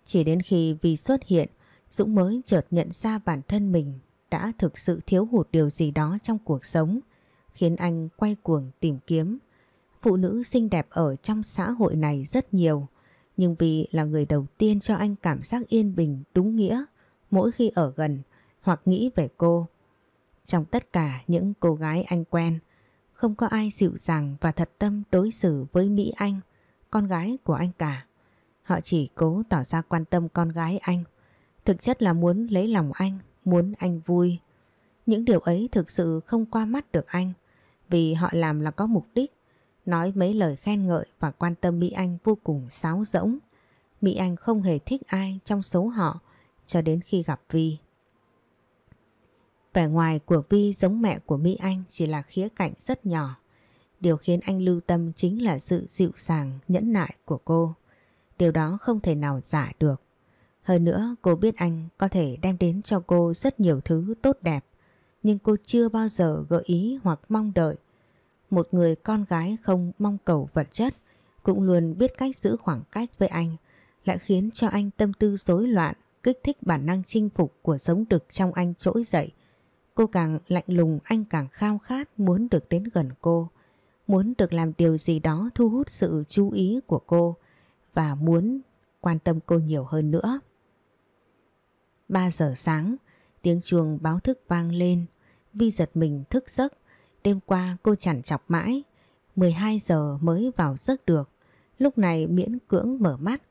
Chỉ đến khi vì xuất hiện, Dũng mới chợt nhận ra bản thân mình đã thực sự thiếu hụt điều gì đó trong cuộc sống, khiến anh quay cuồng tìm kiếm. Phụ nữ xinh đẹp ở trong xã hội này rất nhiều, nhưng vì là người đầu tiên cho anh cảm giác yên bình đúng nghĩa mỗi khi ở gần hoặc nghĩ về cô. Trong tất cả những cô gái anh quen, không có ai dịu dàng và thật tâm đối xử với Mỹ Anh, con gái của anh cả. Họ chỉ cố tỏ ra quan tâm con gái anh, thực chất là muốn lấy lòng anh, muốn anh vui. Những điều ấy thực sự không qua mắt được anh, vì họ làm là có mục đích nói mấy lời khen ngợi và quan tâm Mỹ Anh vô cùng sáo rỗng. Mỹ Anh không hề thích ai trong số họ cho đến khi gặp Vi. Vẻ ngoài của Vi giống mẹ của Mỹ Anh chỉ là khía cạnh rất nhỏ. Điều khiến anh lưu tâm chính là sự dịu dàng, nhẫn nại của cô. Điều đó không thể nào giả được. Hơn nữa cô biết anh có thể đem đến cho cô rất nhiều thứ tốt đẹp. Nhưng cô chưa bao giờ gợi ý hoặc mong đợi một người con gái không mong cầu vật chất cũng luôn biết cách giữ khoảng cách với anh lại khiến cho anh tâm tư rối loạn kích thích bản năng chinh phục của sống đực trong anh trỗi dậy. Cô càng lạnh lùng anh càng khao khát muốn được đến gần cô, muốn được làm điều gì đó thu hút sự chú ý của cô và muốn quan tâm cô nhiều hơn nữa. 3 giờ sáng, tiếng chuông báo thức vang lên, Vi giật mình thức giấc Đêm qua cô chẳng chọc mãi 12 giờ mới vào giấc được Lúc này miễn cưỡng mở mắt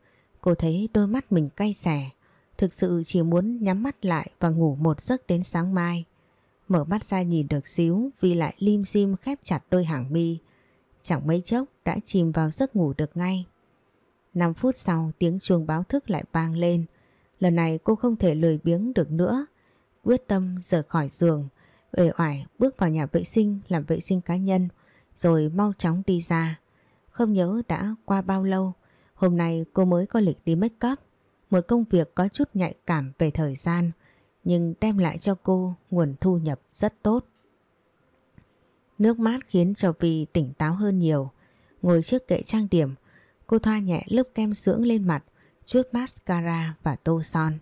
Cô thấy đôi mắt mình cay xẻ Thực sự chỉ muốn nhắm mắt lại Và ngủ một giấc đến sáng mai Mở mắt ra nhìn được xíu Vì lại lim dim khép chặt đôi hàng mi Chẳng mấy chốc đã chìm vào giấc ngủ được ngay 5 phút sau tiếng chuông báo thức lại vang lên Lần này cô không thể lười biếng được nữa Quyết tâm rời khỏi giường uể oải bước vào nhà vệ sinh làm vệ sinh cá nhân rồi mau chóng đi ra. Không nhớ đã qua bao lâu, hôm nay cô mới có lịch đi make up, một công việc có chút nhạy cảm về thời gian nhưng đem lại cho cô nguồn thu nhập rất tốt. Nước mát khiến cho Vi tỉnh táo hơn nhiều. Ngồi trước kệ trang điểm, cô thoa nhẹ lớp kem dưỡng lên mặt, chuốt mascara và tô son.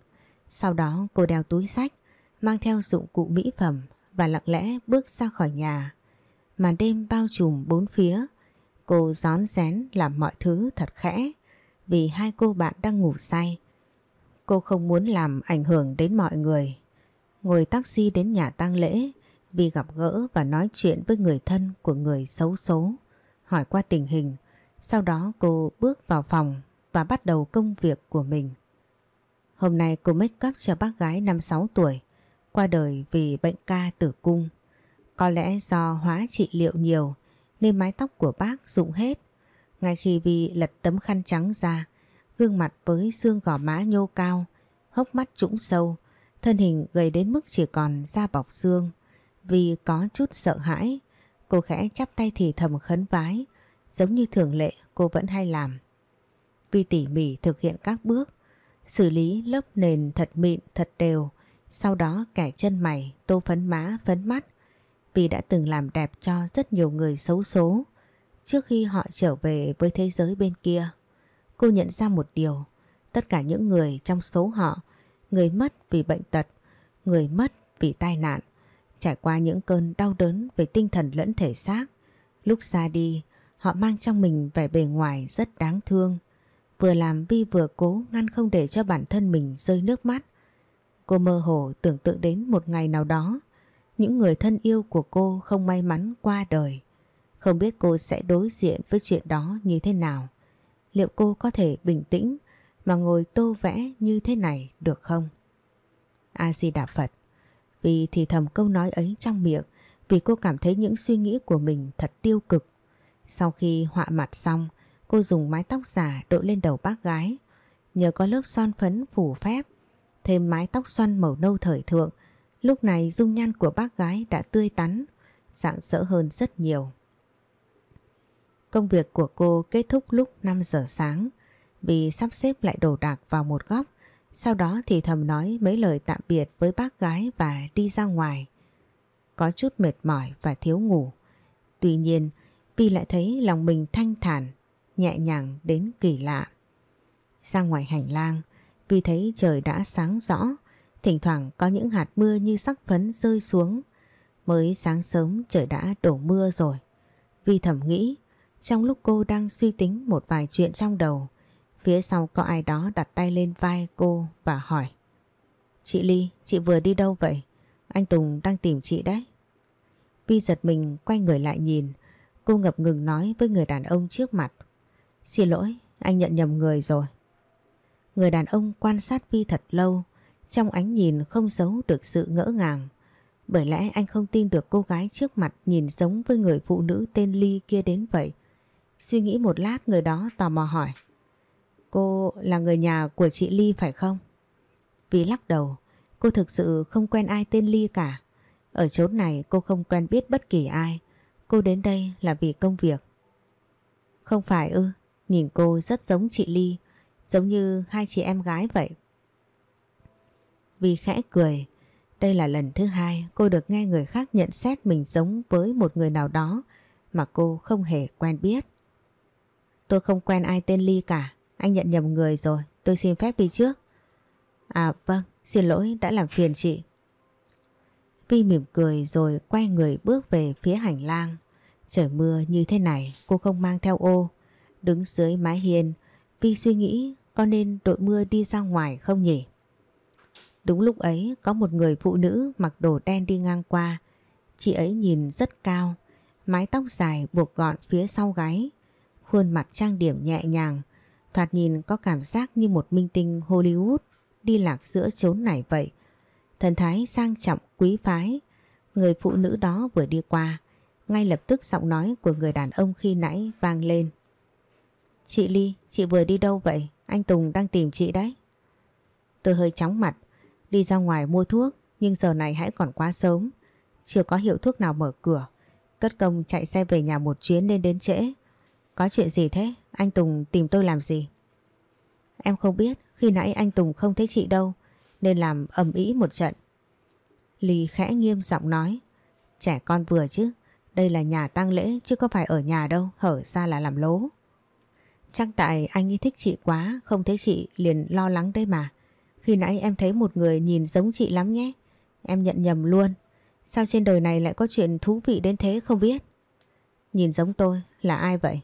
Sau đó cô đeo túi sách, mang theo dụng cụ mỹ phẩm và lặng lẽ bước ra khỏi nhà. Màn đêm bao trùm bốn phía, cô gión rén làm mọi thứ thật khẽ vì hai cô bạn đang ngủ say. Cô không muốn làm ảnh hưởng đến mọi người. Ngồi taxi đến nhà tang lễ, Vi gặp gỡ và nói chuyện với người thân của người xấu số, hỏi qua tình hình. Sau đó cô bước vào phòng và bắt đầu công việc của mình. Hôm nay cô make up cho bác gái năm sáu tuổi qua đời vì bệnh ca tử cung. Có lẽ do hóa trị liệu nhiều nên mái tóc của bác rụng hết. Ngay khi Vi lật tấm khăn trắng ra, gương mặt với xương gò má nhô cao, hốc mắt trũng sâu, thân hình gầy đến mức chỉ còn da bọc xương. Vi có chút sợ hãi, cô khẽ chắp tay thì thầm khấn vái, giống như thường lệ cô vẫn hay làm. Vi tỉ mỉ thực hiện các bước, xử lý lớp nền thật mịn, thật đều, sau đó kẻ chân mày, tô phấn má, phấn mắt vì đã từng làm đẹp cho rất nhiều người xấu số trước khi họ trở về với thế giới bên kia. Cô nhận ra một điều, tất cả những người trong số họ, người mất vì bệnh tật, người mất vì tai nạn, trải qua những cơn đau đớn về tinh thần lẫn thể xác. Lúc ra đi, họ mang trong mình vẻ bề ngoài rất đáng thương, vừa làm Vi vừa cố ngăn không để cho bản thân mình rơi nước mắt. Cô mơ hồ tưởng tượng đến một ngày nào đó, những người thân yêu của cô không may mắn qua đời. Không biết cô sẽ đối diện với chuyện đó như thế nào. Liệu cô có thể bình tĩnh mà ngồi tô vẽ như thế này được không? A-di-đà Phật Vì thì thầm câu nói ấy trong miệng vì cô cảm thấy những suy nghĩ của mình thật tiêu cực. Sau khi họa mặt xong, cô dùng mái tóc giả đội lên đầu bác gái. Nhờ có lớp son phấn phủ phép thêm mái tóc xoăn màu nâu thời thượng. Lúc này dung nhan của bác gái đã tươi tắn, rạng rỡ hơn rất nhiều. Công việc của cô kết thúc lúc 5 giờ sáng vì sắp xếp lại đồ đạc vào một góc. Sau đó thì thầm nói mấy lời tạm biệt với bác gái và đi ra ngoài. Có chút mệt mỏi và thiếu ngủ. Tuy nhiên, Vi lại thấy lòng mình thanh thản, nhẹ nhàng đến kỳ lạ. Ra ngoài hành lang, khi thấy trời đã sáng rõ, thỉnh thoảng có những hạt mưa như sắc phấn rơi xuống. Mới sáng sớm trời đã đổ mưa rồi. Vi thầm nghĩ, trong lúc cô đang suy tính một vài chuyện trong đầu, phía sau có ai đó đặt tay lên vai cô và hỏi. Chị Ly, chị vừa đi đâu vậy? Anh Tùng đang tìm chị đấy. Vi giật mình quay người lại nhìn, cô ngập ngừng nói với người đàn ông trước mặt. Xin lỗi, anh nhận nhầm người rồi. Người đàn ông quan sát Vi thật lâu, trong ánh nhìn không giấu được sự ngỡ ngàng. Bởi lẽ anh không tin được cô gái trước mặt nhìn giống với người phụ nữ tên Ly kia đến vậy. Suy nghĩ một lát người đó tò mò hỏi. Cô là người nhà của chị Ly phải không? Vì lắc đầu, cô thực sự không quen ai tên Ly cả. Ở chốn này cô không quen biết bất kỳ ai. Cô đến đây là vì công việc. Không phải ư, nhìn cô rất giống chị Ly giống như hai chị em gái vậy. Vì khẽ cười, đây là lần thứ hai cô được nghe người khác nhận xét mình giống với một người nào đó mà cô không hề quen biết. Tôi không quen ai tên Ly cả, anh nhận nhầm người rồi, tôi xin phép đi trước. À vâng, xin lỗi đã làm phiền chị. Vi mỉm cười rồi quay người bước về phía hành lang. Trời mưa như thế này cô không mang theo ô. Đứng dưới mái hiên, Vi suy nghĩ có nên đội mưa đi ra ngoài không nhỉ? Đúng lúc ấy có một người phụ nữ mặc đồ đen đi ngang qua. Chị ấy nhìn rất cao, mái tóc dài buộc gọn phía sau gáy, khuôn mặt trang điểm nhẹ nhàng, thoạt nhìn có cảm giác như một minh tinh Hollywood đi lạc giữa chốn này vậy. Thần thái sang trọng quý phái, người phụ nữ đó vừa đi qua, ngay lập tức giọng nói của người đàn ông khi nãy vang lên. Chị Ly, chị vừa đi đâu vậy? Anh Tùng đang tìm chị đấy. Tôi hơi chóng mặt, đi ra ngoài mua thuốc nhưng giờ này hãy còn quá sớm. Chưa có hiệu thuốc nào mở cửa. Cất công chạy xe về nhà một chuyến nên đến trễ. Có chuyện gì thế? Anh Tùng tìm tôi làm gì? Em không biết, khi nãy anh Tùng không thấy chị đâu nên làm ầm ĩ một trận. Lì khẽ nghiêm giọng nói Trẻ con vừa chứ Đây là nhà tang lễ chứ có phải ở nhà đâu Hở ra là làm lố Chắc tại anh ấy thích chị quá Không thấy chị liền lo lắng đây mà Khi nãy em thấy một người nhìn giống chị lắm nhé Em nhận nhầm luôn Sao trên đời này lại có chuyện thú vị đến thế không biết Nhìn giống tôi là ai vậy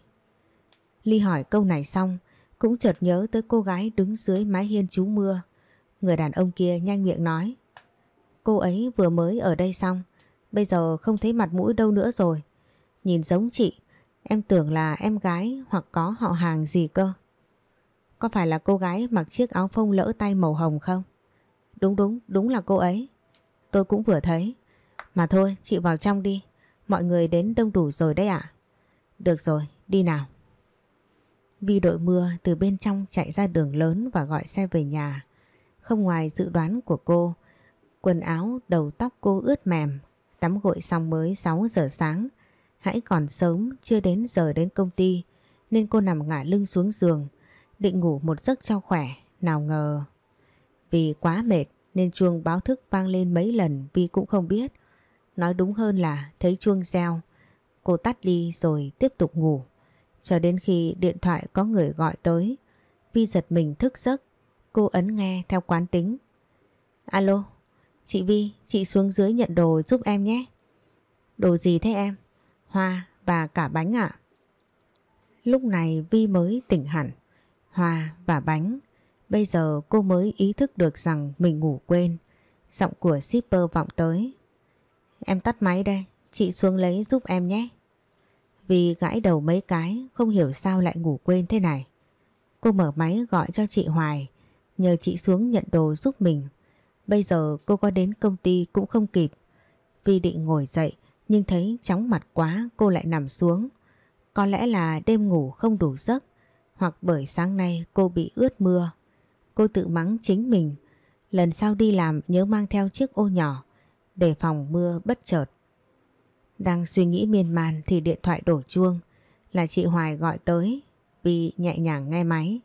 Ly hỏi câu này xong Cũng chợt nhớ tới cô gái đứng dưới mái hiên chú mưa Người đàn ông kia nhanh miệng nói Cô ấy vừa mới ở đây xong Bây giờ không thấy mặt mũi đâu nữa rồi Nhìn giống chị Em tưởng là em gái hoặc có họ hàng gì cơ. Có phải là cô gái mặc chiếc áo phông lỡ tay màu hồng không? Đúng đúng, đúng là cô ấy. Tôi cũng vừa thấy. Mà thôi, chị vào trong đi. Mọi người đến đông đủ rồi đấy ạ. Được rồi, đi nào. vì đội mưa từ bên trong chạy ra đường lớn và gọi xe về nhà. Không ngoài dự đoán của cô, quần áo, đầu tóc cô ướt mềm, tắm gội xong mới 6 giờ sáng. Hãy còn sớm, chưa đến giờ đến công ty nên cô nằm ngả lưng xuống giường, định ngủ một giấc cho khỏe, nào ngờ. Vì quá mệt nên chuông báo thức vang lên mấy lần Vi cũng không biết. Nói đúng hơn là thấy chuông reo. Cô tắt đi rồi tiếp tục ngủ. Cho đến khi điện thoại có người gọi tới, Vi giật mình thức giấc, cô ấn nghe theo quán tính. Alo, chị Vi, chị xuống dưới nhận đồ giúp em nhé. Đồ gì thế em? Hoa và cả bánh ạ. Lúc này Vi mới tỉnh hẳn. Hoa và bánh. Bây giờ cô mới ý thức được rằng mình ngủ quên. Giọng của shipper vọng tới. Em tắt máy đây, chị xuống lấy giúp em nhé. Vi gãi đầu mấy cái, không hiểu sao lại ngủ quên thế này. Cô mở máy gọi cho chị Hoài, nhờ chị xuống nhận đồ giúp mình. Bây giờ cô có đến công ty cũng không kịp. Vi định ngồi dậy, nhưng thấy chóng mặt quá cô lại nằm xuống. Có lẽ là đêm ngủ không đủ giấc hoặc bởi sáng nay cô bị ướt mưa. Cô tự mắng chính mình, lần sau đi làm nhớ mang theo chiếc ô nhỏ để phòng mưa bất chợt. Đang suy nghĩ miên man thì điện thoại đổ chuông là chị Hoài gọi tới vì nhẹ nhàng nghe máy.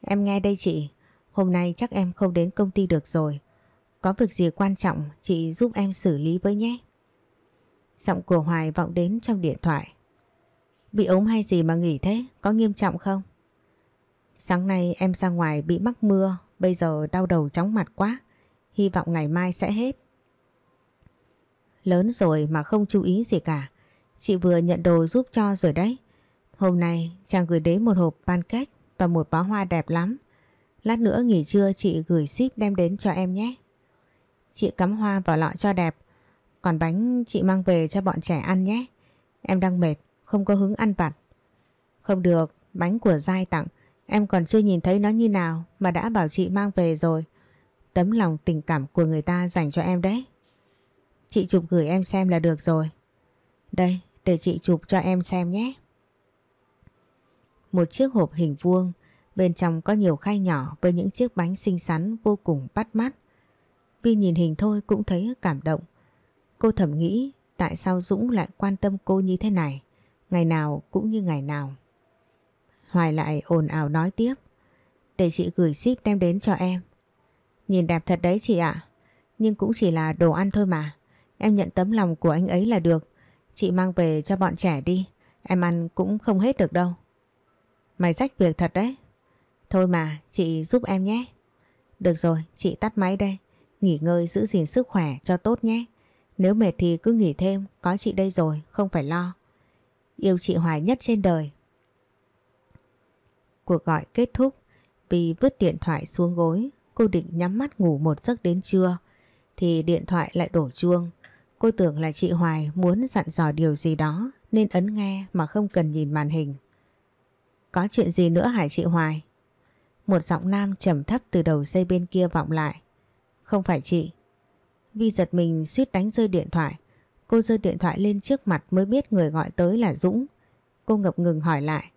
Em nghe đây chị, hôm nay chắc em không đến công ty được rồi. Có việc gì quan trọng chị giúp em xử lý với nhé. Giọng của Hoài vọng đến trong điện thoại. Bị ốm hay gì mà nghỉ thế? Có nghiêm trọng không? Sáng nay em ra ngoài bị mắc mưa, bây giờ đau đầu chóng mặt quá. Hy vọng ngày mai sẽ hết. Lớn rồi mà không chú ý gì cả. Chị vừa nhận đồ giúp cho rồi đấy. Hôm nay chàng gửi đến một hộp pancake và một bó hoa đẹp lắm. Lát nữa nghỉ trưa chị gửi ship đem đến cho em nhé. Chị cắm hoa vào lọ cho đẹp còn bánh chị mang về cho bọn trẻ ăn nhé. Em đang mệt, không có hứng ăn vặt. Không được, bánh của dai tặng. Em còn chưa nhìn thấy nó như nào mà đã bảo chị mang về rồi. Tấm lòng tình cảm của người ta dành cho em đấy. Chị chụp gửi em xem là được rồi. Đây, để chị chụp cho em xem nhé. Một chiếc hộp hình vuông, bên trong có nhiều khay nhỏ với những chiếc bánh xinh xắn vô cùng bắt mắt. Vi nhìn hình thôi cũng thấy cảm động. Cô thầm nghĩ tại sao Dũng lại quan tâm cô như thế này, ngày nào cũng như ngày nào. Hoài lại ồn ào nói tiếp, để chị gửi ship đem đến cho em. Nhìn đẹp thật đấy chị ạ, nhưng cũng chỉ là đồ ăn thôi mà, em nhận tấm lòng của anh ấy là được, chị mang về cho bọn trẻ đi, em ăn cũng không hết được đâu. Mày rách việc thật đấy. Thôi mà, chị giúp em nhé. Được rồi, chị tắt máy đây, nghỉ ngơi giữ gìn sức khỏe cho tốt nhé. Nếu mệt thì cứ nghỉ thêm, có chị đây rồi, không phải lo. Yêu chị Hoài nhất trên đời. Cuộc gọi kết thúc, vì vứt điện thoại xuống gối, cô định nhắm mắt ngủ một giấc đến trưa, thì điện thoại lại đổ chuông. Cô tưởng là chị Hoài muốn dặn dò điều gì đó nên ấn nghe mà không cần nhìn màn hình. Có chuyện gì nữa hả chị Hoài? Một giọng nam trầm thấp từ đầu dây bên kia vọng lại. Không phải chị, Vi giật mình suýt đánh rơi điện thoại. Cô rơi điện thoại lên trước mặt mới biết người gọi tới là Dũng. Cô ngập ngừng hỏi lại.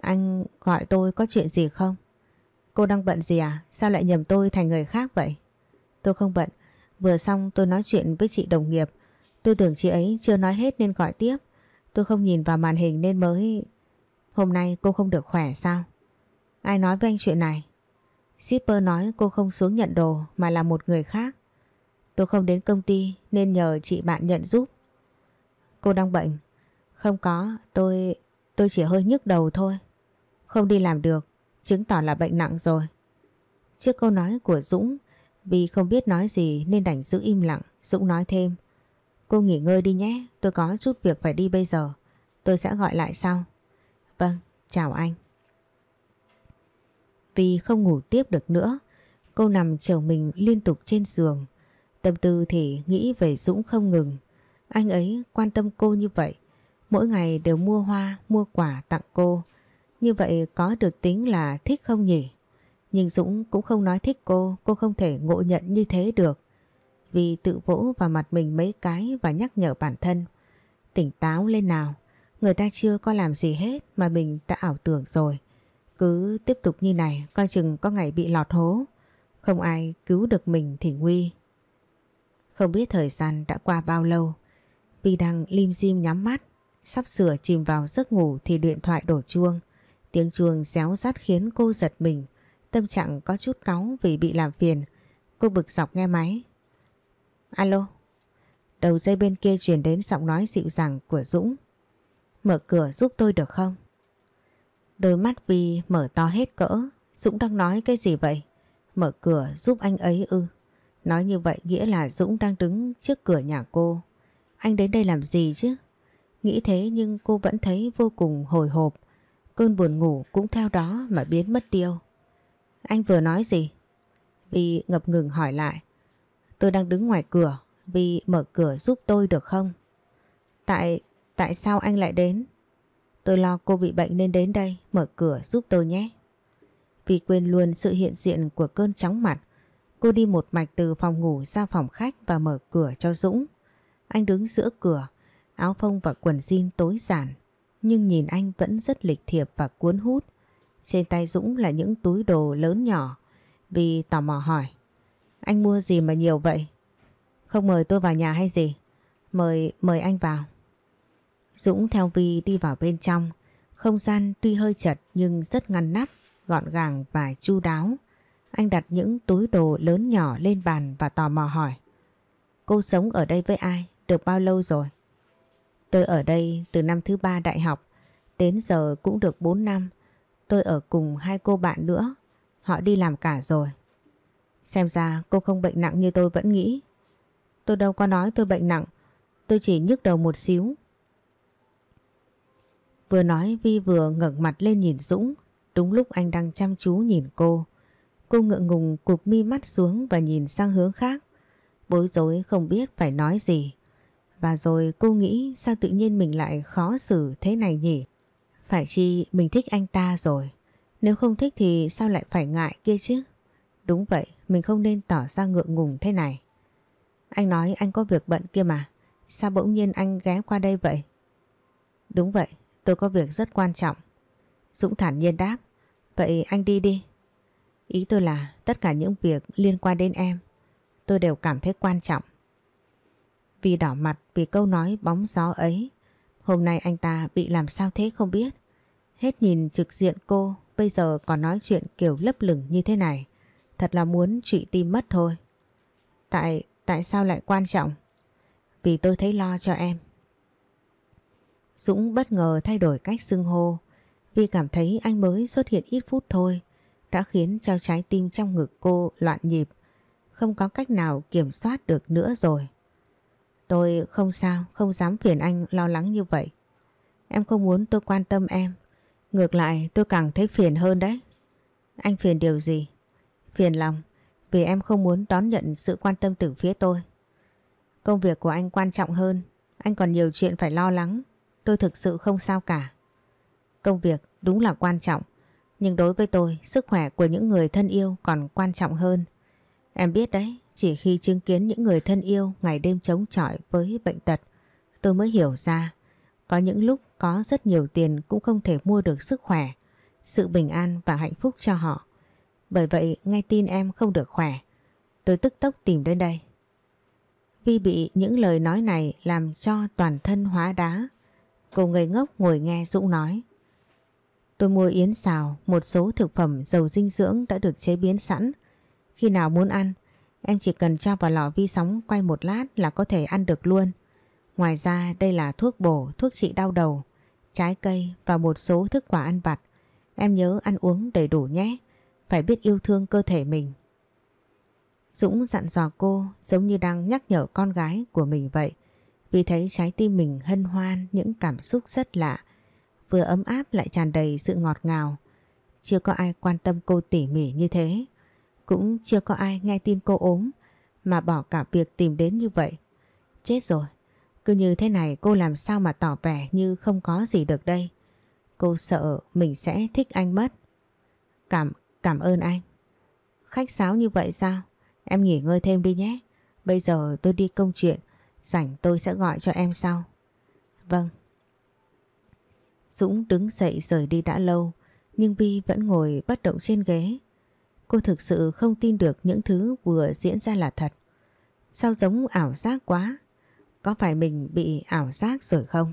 Anh gọi tôi có chuyện gì không? Cô đang bận gì à? Sao lại nhầm tôi thành người khác vậy? Tôi không bận. Vừa xong tôi nói chuyện với chị đồng nghiệp. Tôi tưởng chị ấy chưa nói hết nên gọi tiếp. Tôi không nhìn vào màn hình nên mới... Hôm nay cô không được khỏe sao? Ai nói với anh chuyện này? Shipper nói cô không xuống nhận đồ mà là một người khác. Tôi không đến công ty nên nhờ chị bạn nhận giúp. Cô đang bệnh. Không có, tôi... tôi chỉ hơi nhức đầu thôi. Không đi làm được, chứng tỏ là bệnh nặng rồi. Trước câu nói của Dũng, vì không biết nói gì nên đành giữ im lặng, Dũng nói thêm. Cô nghỉ ngơi đi nhé, tôi có chút việc phải đi bây giờ. Tôi sẽ gọi lại sau. Vâng, chào anh. Vì không ngủ tiếp được nữa, cô nằm chờ mình liên tục trên giường. Tâm tư thì nghĩ về Dũng không ngừng. Anh ấy quan tâm cô như vậy. Mỗi ngày đều mua hoa, mua quả tặng cô. Như vậy có được tính là thích không nhỉ? Nhưng Dũng cũng không nói thích cô, cô không thể ngộ nhận như thế được. Vì tự vỗ vào mặt mình mấy cái và nhắc nhở bản thân. Tỉnh táo lên nào, người ta chưa có làm gì hết mà mình đã ảo tưởng rồi. Cứ tiếp tục như này, coi chừng có ngày bị lọt hố. Không ai cứu được mình thì nguy. Không biết thời gian đã qua bao lâu Vi đang lim dim nhắm mắt Sắp sửa chìm vào giấc ngủ thì điện thoại đổ chuông Tiếng chuông réo rắt khiến cô giật mình Tâm trạng có chút cáu vì bị làm phiền Cô bực dọc nghe máy Alo Đầu dây bên kia truyền đến giọng nói dịu dàng của Dũng Mở cửa giúp tôi được không? Đôi mắt Vi mở to hết cỡ Dũng đang nói cái gì vậy? Mở cửa giúp anh ấy ư? Nói như vậy nghĩa là Dũng đang đứng trước cửa nhà cô. Anh đến đây làm gì chứ? Nghĩ thế nhưng cô vẫn thấy vô cùng hồi hộp. Cơn buồn ngủ cũng theo đó mà biến mất tiêu. Anh vừa nói gì? vì ngập ngừng hỏi lại. Tôi đang đứng ngoài cửa. vì mở cửa giúp tôi được không? Tại... tại sao anh lại đến? Tôi lo cô bị bệnh nên đến đây. Mở cửa giúp tôi nhé. vì quên luôn sự hiện diện của cơn chóng mặt Cô đi một mạch từ phòng ngủ ra phòng khách và mở cửa cho Dũng. Anh đứng giữa cửa, áo phông và quần jean tối giản, nhưng nhìn anh vẫn rất lịch thiệp và cuốn hút. Trên tay Dũng là những túi đồ lớn nhỏ, vì tò mò hỏi. Anh mua gì mà nhiều vậy? Không mời tôi vào nhà hay gì? Mời, mời anh vào. Dũng theo Vi đi vào bên trong. Không gian tuy hơi chật nhưng rất ngăn nắp, gọn gàng và chu đáo. Anh đặt những túi đồ lớn nhỏ lên bàn và tò mò hỏi. Cô sống ở đây với ai? Được bao lâu rồi? Tôi ở đây từ năm thứ ba đại học. Đến giờ cũng được 4 năm. Tôi ở cùng hai cô bạn nữa. Họ đi làm cả rồi. Xem ra cô không bệnh nặng như tôi vẫn nghĩ. Tôi đâu có nói tôi bệnh nặng. Tôi chỉ nhức đầu một xíu. Vừa nói Vi vừa ngẩng mặt lên nhìn Dũng. Đúng lúc anh đang chăm chú nhìn cô. Cô ngượng ngùng cụp mi mắt xuống và nhìn sang hướng khác. Bối rối không biết phải nói gì. Và rồi cô nghĩ sao tự nhiên mình lại khó xử thế này nhỉ? Phải chi mình thích anh ta rồi. Nếu không thích thì sao lại phải ngại kia chứ? Đúng vậy, mình không nên tỏ ra ngượng ngùng thế này. Anh nói anh có việc bận kia mà. Sao bỗng nhiên anh ghé qua đây vậy? Đúng vậy, tôi có việc rất quan trọng. Dũng thản nhiên đáp. Vậy anh đi đi, Ý tôi là tất cả những việc liên quan đến em tôi đều cảm thấy quan trọng. Vì đỏ mặt vì câu nói bóng gió ấy, hôm nay anh ta bị làm sao thế không biết. Hết nhìn trực diện cô, bây giờ còn nói chuyện kiểu lấp lửng như thế này. Thật là muốn trụy tim mất thôi. Tại, tại sao lại quan trọng? Vì tôi thấy lo cho em. Dũng bất ngờ thay đổi cách xưng hô, vì cảm thấy anh mới xuất hiện ít phút thôi đã khiến cho trái tim trong ngực cô loạn nhịp, không có cách nào kiểm soát được nữa rồi. Tôi không sao, không dám phiền anh lo lắng như vậy. Em không muốn tôi quan tâm em, ngược lại tôi càng thấy phiền hơn đấy. Anh phiền điều gì? Phiền lòng, vì em không muốn đón nhận sự quan tâm từ phía tôi. Công việc của anh quan trọng hơn, anh còn nhiều chuyện phải lo lắng, tôi thực sự không sao cả. Công việc đúng là quan trọng, nhưng đối với tôi, sức khỏe của những người thân yêu còn quan trọng hơn. Em biết đấy, chỉ khi chứng kiến những người thân yêu ngày đêm chống chọi với bệnh tật, tôi mới hiểu ra. Có những lúc có rất nhiều tiền cũng không thể mua được sức khỏe, sự bình an và hạnh phúc cho họ. Bởi vậy, ngay tin em không được khỏe, tôi tức tốc tìm đến đây. Vi bị những lời nói này làm cho toàn thân hóa đá. Cô người ngốc ngồi nghe Dũng nói. Tôi mua yến xào, một số thực phẩm giàu dinh dưỡng đã được chế biến sẵn. Khi nào muốn ăn, em chỉ cần cho vào lò vi sóng quay một lát là có thể ăn được luôn. Ngoài ra đây là thuốc bổ, thuốc trị đau đầu, trái cây và một số thức quả ăn vặt. Em nhớ ăn uống đầy đủ nhé, phải biết yêu thương cơ thể mình. Dũng dặn dò cô giống như đang nhắc nhở con gái của mình vậy. Vì thấy trái tim mình hân hoan những cảm xúc rất lạ vừa ấm áp lại tràn đầy sự ngọt ngào. Chưa có ai quan tâm cô tỉ mỉ như thế. Cũng chưa có ai nghe tin cô ốm mà bỏ cả việc tìm đến như vậy. Chết rồi, cứ như thế này cô làm sao mà tỏ vẻ như không có gì được đây. Cô sợ mình sẽ thích anh mất. Cảm, cảm ơn anh. Khách sáo như vậy sao? Em nghỉ ngơi thêm đi nhé. Bây giờ tôi đi công chuyện, rảnh tôi sẽ gọi cho em sau. Vâng, Dũng đứng dậy rời đi đã lâu, nhưng Vi vẫn ngồi bất động trên ghế. Cô thực sự không tin được những thứ vừa diễn ra là thật. Sao giống ảo giác quá? Có phải mình bị ảo giác rồi không?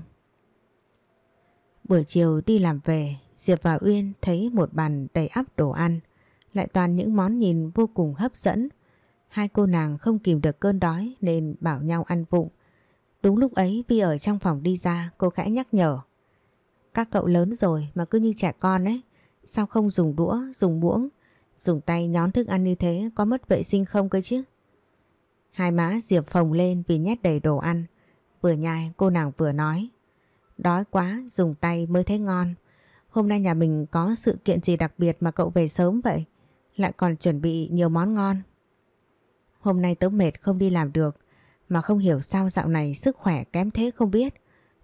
Buổi chiều đi làm về, Diệp và Uyên thấy một bàn đầy ắp đồ ăn, lại toàn những món nhìn vô cùng hấp dẫn. Hai cô nàng không kìm được cơn đói nên bảo nhau ăn vụng. Đúng lúc ấy Vi ở trong phòng đi ra, cô khẽ nhắc nhở. Các cậu lớn rồi mà cứ như trẻ con ấy. Sao không dùng đũa, dùng muỗng, dùng tay nhón thức ăn như thế có mất vệ sinh không cơ chứ? Hai má Diệp phồng lên vì nhét đầy đồ ăn. Vừa nhai cô nàng vừa nói. Đói quá, dùng tay mới thấy ngon. Hôm nay nhà mình có sự kiện gì đặc biệt mà cậu về sớm vậy? Lại còn chuẩn bị nhiều món ngon. Hôm nay tớ mệt không đi làm được. Mà không hiểu sao dạo này sức khỏe kém thế không biết.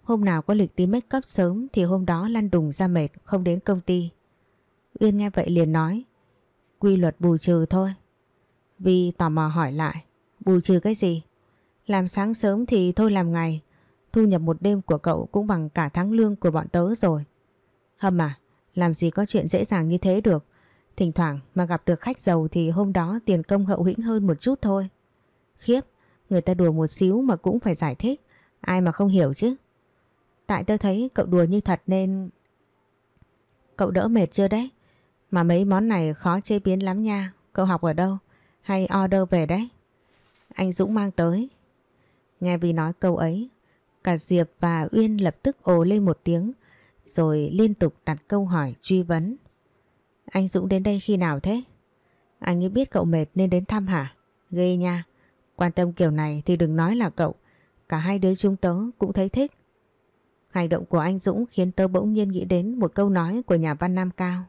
Hôm nào có lịch đi make up sớm thì hôm đó lăn đùng ra mệt không đến công ty. Uyên nghe vậy liền nói. Quy luật bù trừ thôi. Vi tò mò hỏi lại. Bù trừ cái gì? Làm sáng sớm thì thôi làm ngày. Thu nhập một đêm của cậu cũng bằng cả tháng lương của bọn tớ rồi. Hâm à, làm gì có chuyện dễ dàng như thế được. Thỉnh thoảng mà gặp được khách giàu thì hôm đó tiền công hậu hĩnh hơn một chút thôi. Khiếp, người ta đùa một xíu mà cũng phải giải thích. Ai mà không hiểu chứ. Tại tôi thấy cậu đùa như thật nên... Cậu đỡ mệt chưa đấy? Mà mấy món này khó chế biến lắm nha. Cậu học ở đâu? Hay order về đấy? Anh Dũng mang tới. Nghe vì nói câu ấy, cả Diệp và Uyên lập tức ồ lên một tiếng, rồi liên tục đặt câu hỏi truy vấn. Anh Dũng đến đây khi nào thế? Anh ấy biết cậu mệt nên đến thăm hả? Ghê nha. Quan tâm kiểu này thì đừng nói là cậu. Cả hai đứa chúng tớ cũng thấy thích. Hành động của anh Dũng khiến tớ bỗng nhiên nghĩ đến một câu nói của nhà văn Nam Cao.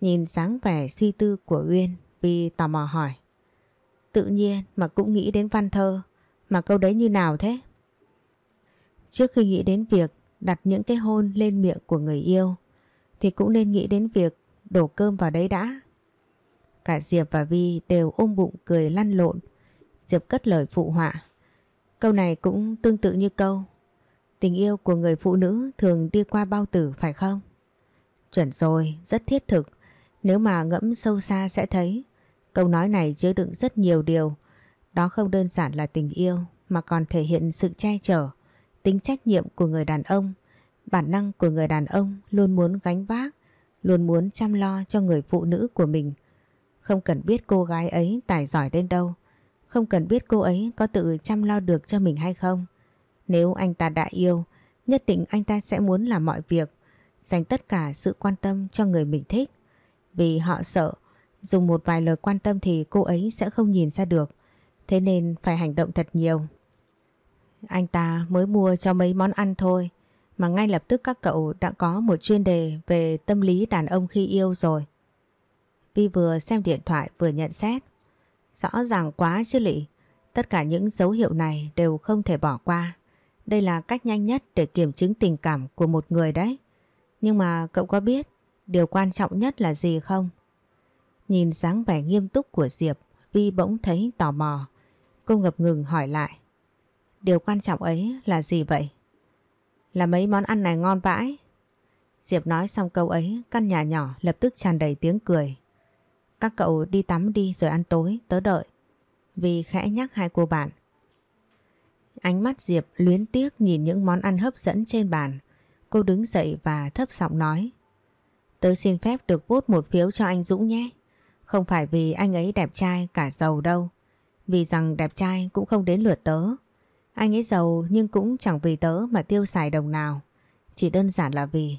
Nhìn dáng vẻ suy tư của Uyên, Vi tò mò hỏi. Tự nhiên mà cũng nghĩ đến văn thơ, mà câu đấy như nào thế? Trước khi nghĩ đến việc đặt những cái hôn lên miệng của người yêu, thì cũng nên nghĩ đến việc đổ cơm vào đấy đã. Cả Diệp và Vi đều ôm bụng cười lăn lộn, Diệp cất lời phụ họa. Câu này cũng tương tự như câu Tình yêu của người phụ nữ thường đi qua bao tử phải không? Chuẩn rồi, rất thiết thực. Nếu mà ngẫm sâu xa sẽ thấy. Câu nói này chứa đựng rất nhiều điều. Đó không đơn giản là tình yêu mà còn thể hiện sự che chở, tính trách nhiệm của người đàn ông. Bản năng của người đàn ông luôn muốn gánh vác, luôn muốn chăm lo cho người phụ nữ của mình. Không cần biết cô gái ấy tài giỏi đến đâu, không cần biết cô ấy có tự chăm lo được cho mình hay không. Nếu anh ta đã yêu, nhất định anh ta sẽ muốn làm mọi việc, dành tất cả sự quan tâm cho người mình thích. Vì họ sợ, dùng một vài lời quan tâm thì cô ấy sẽ không nhìn ra được, thế nên phải hành động thật nhiều. Anh ta mới mua cho mấy món ăn thôi, mà ngay lập tức các cậu đã có một chuyên đề về tâm lý đàn ông khi yêu rồi. Vi vừa xem điện thoại vừa nhận xét. Rõ ràng quá chứ lị, tất cả những dấu hiệu này đều không thể bỏ qua. Đây là cách nhanh nhất để kiểm chứng tình cảm của một người đấy. Nhưng mà cậu có biết điều quan trọng nhất là gì không? Nhìn dáng vẻ nghiêm túc của Diệp, Vi bỗng thấy tò mò. Cô ngập ngừng hỏi lại. Điều quan trọng ấy là gì vậy? Là mấy món ăn này ngon vãi. Diệp nói xong câu ấy, căn nhà nhỏ lập tức tràn đầy tiếng cười. Các cậu đi tắm đi rồi ăn tối, tớ đợi. Vì khẽ nhắc hai cô bạn. Ánh mắt Diệp luyến tiếc nhìn những món ăn hấp dẫn trên bàn. Cô đứng dậy và thấp giọng nói. Tớ xin phép được vút một phiếu cho anh Dũng nhé. Không phải vì anh ấy đẹp trai cả giàu đâu. Vì rằng đẹp trai cũng không đến lượt tớ. Anh ấy giàu nhưng cũng chẳng vì tớ mà tiêu xài đồng nào. Chỉ đơn giản là vì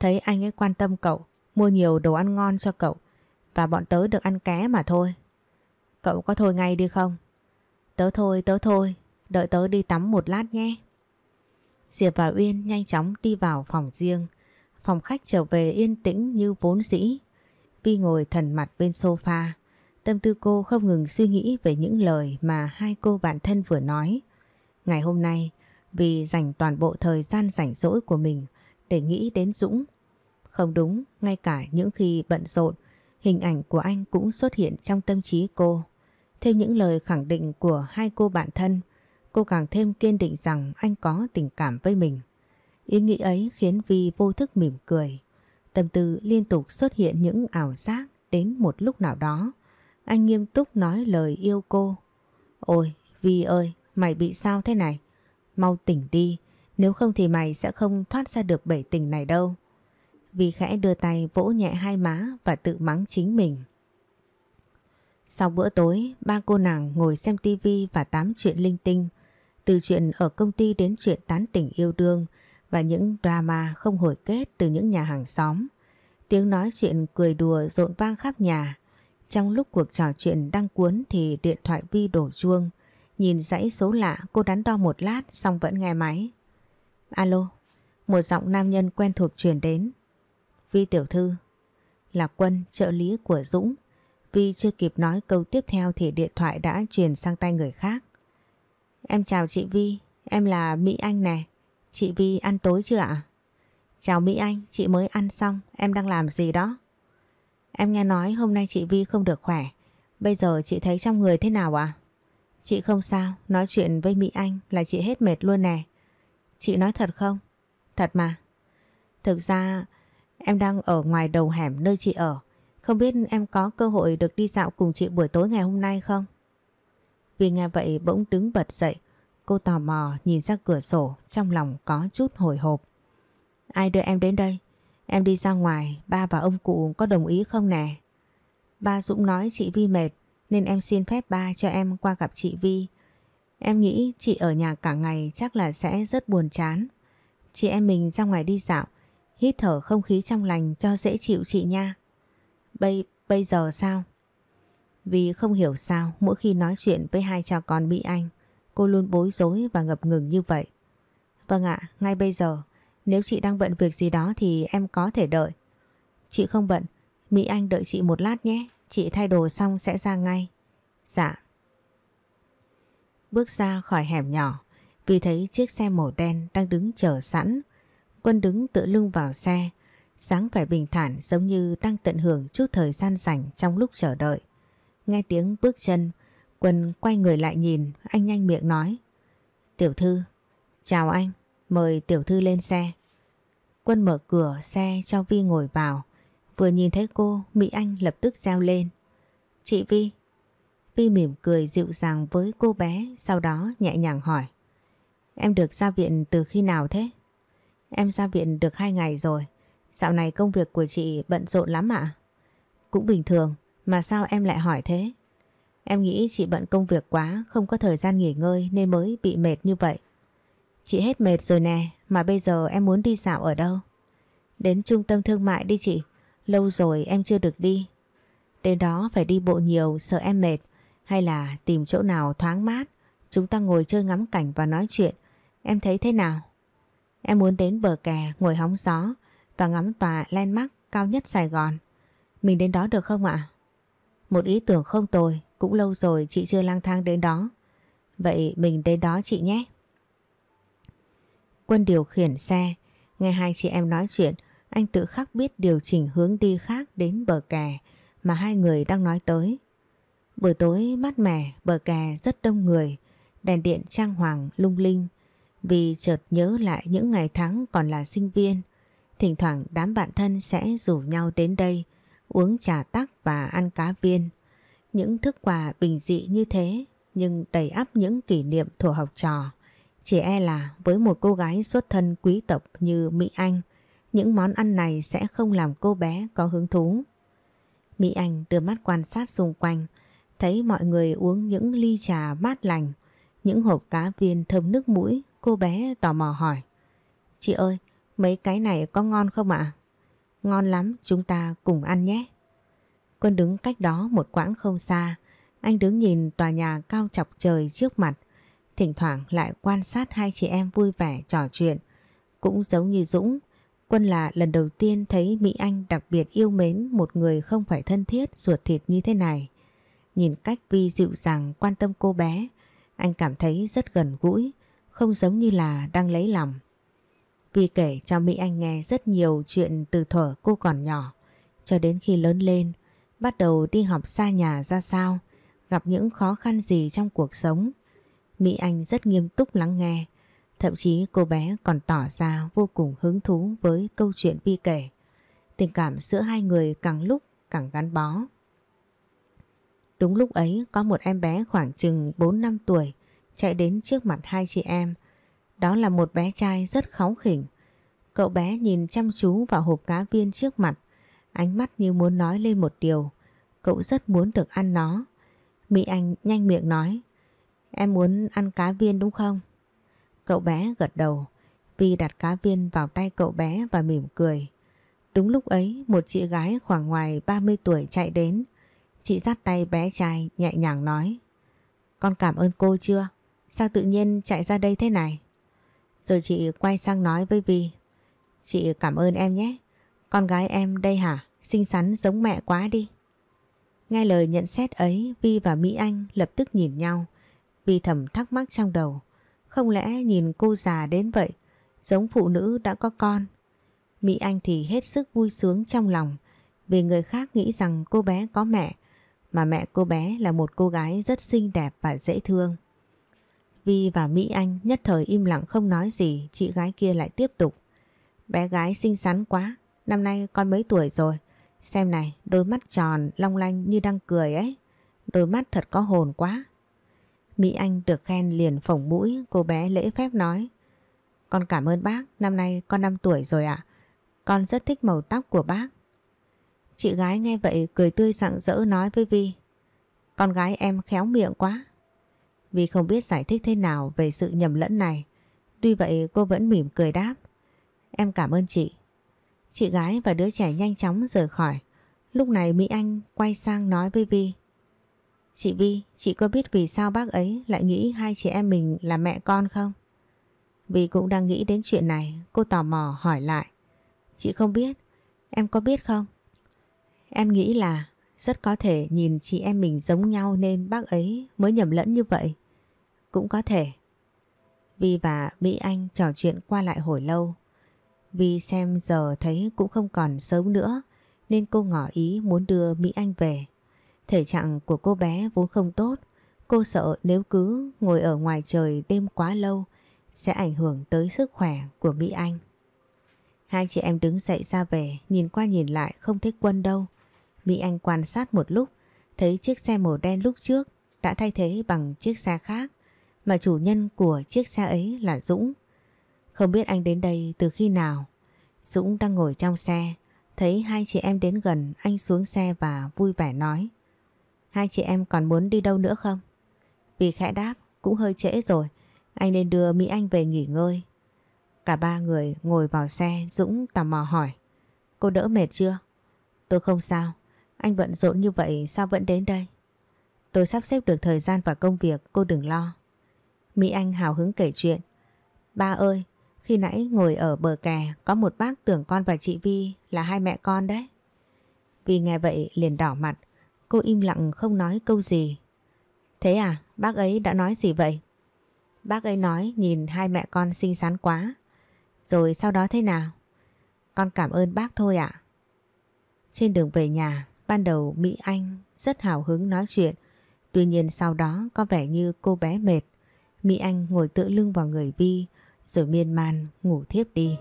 thấy anh ấy quan tâm cậu, mua nhiều đồ ăn ngon cho cậu và bọn tớ được ăn ké mà thôi. Cậu có thôi ngay đi không? Tớ thôi, tớ thôi, Đợi tớ đi tắm một lát nhé. Diệp và Uyên nhanh chóng đi vào phòng riêng. Phòng khách trở về yên tĩnh như vốn dĩ. Vi ngồi thần mặt bên sofa. Tâm tư cô không ngừng suy nghĩ về những lời mà hai cô bạn thân vừa nói. Ngày hôm nay, vì dành toàn bộ thời gian rảnh rỗi của mình để nghĩ đến Dũng. Không đúng, ngay cả những khi bận rộn, hình ảnh của anh cũng xuất hiện trong tâm trí cô. Thêm những lời khẳng định của hai cô bạn thân, cô càng thêm kiên định rằng anh có tình cảm với mình. Ý nghĩ ấy khiến Vi vô thức mỉm cười. Tâm tư liên tục xuất hiện những ảo giác đến một lúc nào đó. Anh nghiêm túc nói lời yêu cô. Ôi, Vi ơi, mày bị sao thế này? Mau tỉnh đi, nếu không thì mày sẽ không thoát ra được bể tình này đâu. Vi khẽ đưa tay vỗ nhẹ hai má và tự mắng chính mình. Sau bữa tối, ba cô nàng ngồi xem tivi và tám chuyện linh tinh từ chuyện ở công ty đến chuyện tán tỉnh yêu đương và những drama không hồi kết từ những nhà hàng xóm. Tiếng nói chuyện cười đùa rộn vang khắp nhà. Trong lúc cuộc trò chuyện đang cuốn thì điện thoại Vi đổ chuông. Nhìn dãy số lạ cô đắn đo một lát xong vẫn nghe máy. Alo, một giọng nam nhân quen thuộc truyền đến. Vi tiểu thư, là quân trợ lý của Dũng. Vi chưa kịp nói câu tiếp theo thì điện thoại đã truyền sang tay người khác. Em chào chị Vi, em là Mỹ Anh nè. Chị Vi ăn tối chưa ạ? Chào Mỹ Anh, chị mới ăn xong, em đang làm gì đó? Em nghe nói hôm nay chị Vi không được khỏe, bây giờ chị thấy trong người thế nào ạ? À? Chị không sao, nói chuyện với Mỹ Anh là chị hết mệt luôn nè. Chị nói thật không? Thật mà. Thực ra em đang ở ngoài đầu hẻm nơi chị ở, không biết em có cơ hội được đi dạo cùng chị buổi tối ngày hôm nay không? Vì nghe vậy bỗng đứng bật dậy, cô tò mò nhìn ra cửa sổ trong lòng có chút hồi hộp. Ai đưa em đến đây? Em đi ra ngoài, ba và ông cụ có đồng ý không nè? Ba Dũng nói chị Vi mệt nên em xin phép ba cho em qua gặp chị Vi. Em nghĩ chị ở nhà cả ngày chắc là sẽ rất buồn chán. Chị em mình ra ngoài đi dạo, hít thở không khí trong lành cho dễ chịu chị nha. Bây, bây giờ sao? Vì không hiểu sao mỗi khi nói chuyện với hai cha con Mỹ Anh, cô luôn bối rối và ngập ngừng như vậy. Vâng ạ, ngay bây giờ, nếu chị đang bận việc gì đó thì em có thể đợi. Chị không bận, Mỹ Anh đợi chị một lát nhé, chị thay đồ xong sẽ ra ngay. Dạ. Bước ra khỏi hẻm nhỏ, vì thấy chiếc xe màu đen đang đứng chờ sẵn. Quân đứng tựa lưng vào xe, sáng vẻ bình thản giống như đang tận hưởng chút thời gian rảnh trong lúc chờ đợi. Nghe tiếng bước chân, Quân quay người lại nhìn, anh nhanh miệng nói. Tiểu thư, chào anh, mời tiểu thư lên xe. Quân mở cửa xe cho Vi ngồi vào. Vừa nhìn thấy cô, Mỹ Anh lập tức reo lên. Chị Vi. Vi mỉm cười dịu dàng với cô bé, sau đó nhẹ nhàng hỏi. Em được ra viện từ khi nào thế? Em ra viện được 2 ngày rồi. Dạo này công việc của chị bận rộn lắm ạ. Cũng bình thường, mà sao em lại hỏi thế? Em nghĩ chị bận công việc quá, không có thời gian nghỉ ngơi nên mới bị mệt như vậy. Chị hết mệt rồi nè, mà bây giờ em muốn đi dạo ở đâu? Đến trung tâm thương mại đi chị, lâu rồi em chưa được đi. Đến đó phải đi bộ nhiều sợ em mệt, hay là tìm chỗ nào thoáng mát, chúng ta ngồi chơi ngắm cảnh và nói chuyện. Em thấy thế nào? Em muốn đến bờ kè ngồi hóng gió và ngắm tòa landmark cao nhất Sài Gòn. Mình đến đó được không ạ? Một ý tưởng không tồi, cũng lâu rồi chị chưa lang thang đến đó. Vậy mình đến đó chị nhé. Quân điều khiển xe, nghe hai chị em nói chuyện, anh tự khắc biết điều chỉnh hướng đi khác đến bờ kè mà hai người đang nói tới. Buổi tối mát mẻ, bờ kè rất đông người, đèn điện trang hoàng lung linh. Vì chợt nhớ lại những ngày tháng còn là sinh viên, thỉnh thoảng đám bạn thân sẽ rủ nhau đến đây uống trà tắc và ăn cá viên. Những thức quà bình dị như thế nhưng đầy ắp những kỷ niệm thuở học trò. Chỉ e là với một cô gái xuất thân quý tộc như Mỹ Anh, những món ăn này sẽ không làm cô bé có hứng thú. Mỹ Anh đưa mắt quan sát xung quanh, thấy mọi người uống những ly trà mát lành, những hộp cá viên thơm nước mũi, cô bé tò mò hỏi. Chị ơi, mấy cái này có ngon không ạ? À? Ngon lắm, chúng ta cùng ăn nhé. Quân đứng cách đó một quãng không xa, anh đứng nhìn tòa nhà cao chọc trời trước mặt, thỉnh thoảng lại quan sát hai chị em vui vẻ trò chuyện. Cũng giống như Dũng, Quân là lần đầu tiên thấy Mỹ Anh đặc biệt yêu mến một người không phải thân thiết ruột thịt như thế này. Nhìn cách Vi dịu dàng quan tâm cô bé, anh cảm thấy rất gần gũi, không giống như là đang lấy lòng. Vi kể cho Mỹ Anh nghe rất nhiều chuyện từ thuở cô còn nhỏ, cho đến khi lớn lên, bắt đầu đi học xa nhà ra sao, gặp những khó khăn gì trong cuộc sống. Mỹ Anh rất nghiêm túc lắng nghe, thậm chí cô bé còn tỏ ra vô cùng hứng thú với câu chuyện Vi kể. Tình cảm giữa hai người càng lúc càng gắn bó. Đúng lúc ấy có một em bé khoảng chừng 4 năm tuổi chạy đến trước mặt hai chị em, đó là một bé trai rất kháu khỉnh. Cậu bé nhìn chăm chú vào hộp cá viên trước mặt, ánh mắt như muốn nói lên một điều. Cậu rất muốn được ăn nó. Mỹ Anh nhanh miệng nói, em muốn ăn cá viên đúng không? Cậu bé gật đầu, Vi đặt cá viên vào tay cậu bé và mỉm cười. Đúng lúc ấy, một chị gái khoảng ngoài 30 tuổi chạy đến. Chị dắt tay bé trai nhẹ nhàng nói, con cảm ơn cô chưa? Sao tự nhiên chạy ra đây thế này? Rồi chị quay sang nói với Vi Chị cảm ơn em nhé Con gái em đây hả Xinh xắn giống mẹ quá đi Nghe lời nhận xét ấy Vi và Mỹ Anh lập tức nhìn nhau Vi thầm thắc mắc trong đầu Không lẽ nhìn cô già đến vậy Giống phụ nữ đã có con Mỹ Anh thì hết sức vui sướng trong lòng Vì người khác nghĩ rằng cô bé có mẹ Mà mẹ cô bé là một cô gái rất xinh đẹp và dễ thương Vi và Mỹ Anh nhất thời im lặng không nói gì, chị gái kia lại tiếp tục. Bé gái xinh xắn quá, năm nay con mấy tuổi rồi? Xem này, đôi mắt tròn, long lanh như đang cười ấy. Đôi mắt thật có hồn quá. Mỹ Anh được khen liền phỏng mũi, cô bé lễ phép nói. Con cảm ơn bác, năm nay con 5 tuổi rồi ạ. Con rất thích màu tóc của bác. Chị gái nghe vậy cười tươi sạng rỡ nói với Vi. Con gái em khéo miệng quá, vì không biết giải thích thế nào về sự nhầm lẫn này. Tuy vậy cô vẫn mỉm cười đáp. Em cảm ơn chị. Chị gái và đứa trẻ nhanh chóng rời khỏi. Lúc này Mỹ Anh quay sang nói với Vi. Chị Vi, chị có biết vì sao bác ấy lại nghĩ hai chị em mình là mẹ con không? Vi cũng đang nghĩ đến chuyện này, cô tò mò hỏi lại. Chị không biết, em có biết không? Em nghĩ là rất có thể nhìn chị em mình giống nhau nên bác ấy mới nhầm lẫn như vậy cũng có thể. Vi và Mỹ Anh trò chuyện qua lại hồi lâu. Vi xem giờ thấy cũng không còn sớm nữa nên cô ngỏ ý muốn đưa Mỹ Anh về. Thể trạng của cô bé vốn không tốt, cô sợ nếu cứ ngồi ở ngoài trời đêm quá lâu sẽ ảnh hưởng tới sức khỏe của Mỹ Anh. Hai chị em đứng dậy ra về, nhìn qua nhìn lại không thấy quân đâu. Mỹ Anh quan sát một lúc, thấy chiếc xe màu đen lúc trước đã thay thế bằng chiếc xe khác mà chủ nhân của chiếc xe ấy là Dũng. Không biết anh đến đây từ khi nào. Dũng đang ngồi trong xe, thấy hai chị em đến gần anh xuống xe và vui vẻ nói. Hai chị em còn muốn đi đâu nữa không? Vì khẽ đáp cũng hơi trễ rồi, anh nên đưa Mỹ Anh về nghỉ ngơi. Cả ba người ngồi vào xe Dũng tò mò hỏi. Cô đỡ mệt chưa? Tôi không sao, anh bận rộn như vậy sao vẫn đến đây? Tôi sắp xếp được thời gian và công việc, cô đừng lo. Mỹ Anh hào hứng kể chuyện. Ba ơi, khi nãy ngồi ở bờ kè có một bác tưởng con và chị Vi là hai mẹ con đấy. Vi nghe vậy liền đỏ mặt, cô im lặng không nói câu gì. Thế à, bác ấy đã nói gì vậy? Bác ấy nói nhìn hai mẹ con xinh xắn quá. Rồi sau đó thế nào? Con cảm ơn bác thôi ạ. Trên đường về nhà, ban đầu Mỹ Anh rất hào hứng nói chuyện. Tuy nhiên sau đó có vẻ như cô bé mệt Mỹ Anh ngồi tựa lưng vào người Vi rồi miên man ngủ thiếp đi.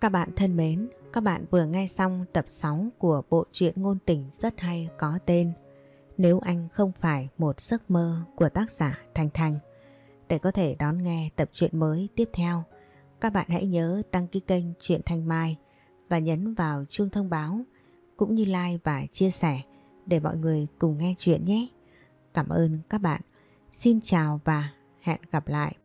Các bạn thân mến, các bạn vừa nghe xong tập 6 của bộ truyện ngôn tình rất hay có tên Nếu anh không phải một giấc mơ của tác giả Thành Thành để có thể đón nghe tập truyện mới tiếp theo. Các bạn hãy nhớ đăng ký kênh Truyện Thanh Mai và nhấn vào chuông thông báo cũng như like và chia sẻ để mọi người cùng nghe chuyện nhé. Cảm ơn các bạn. Xin chào và hẹn gặp lại.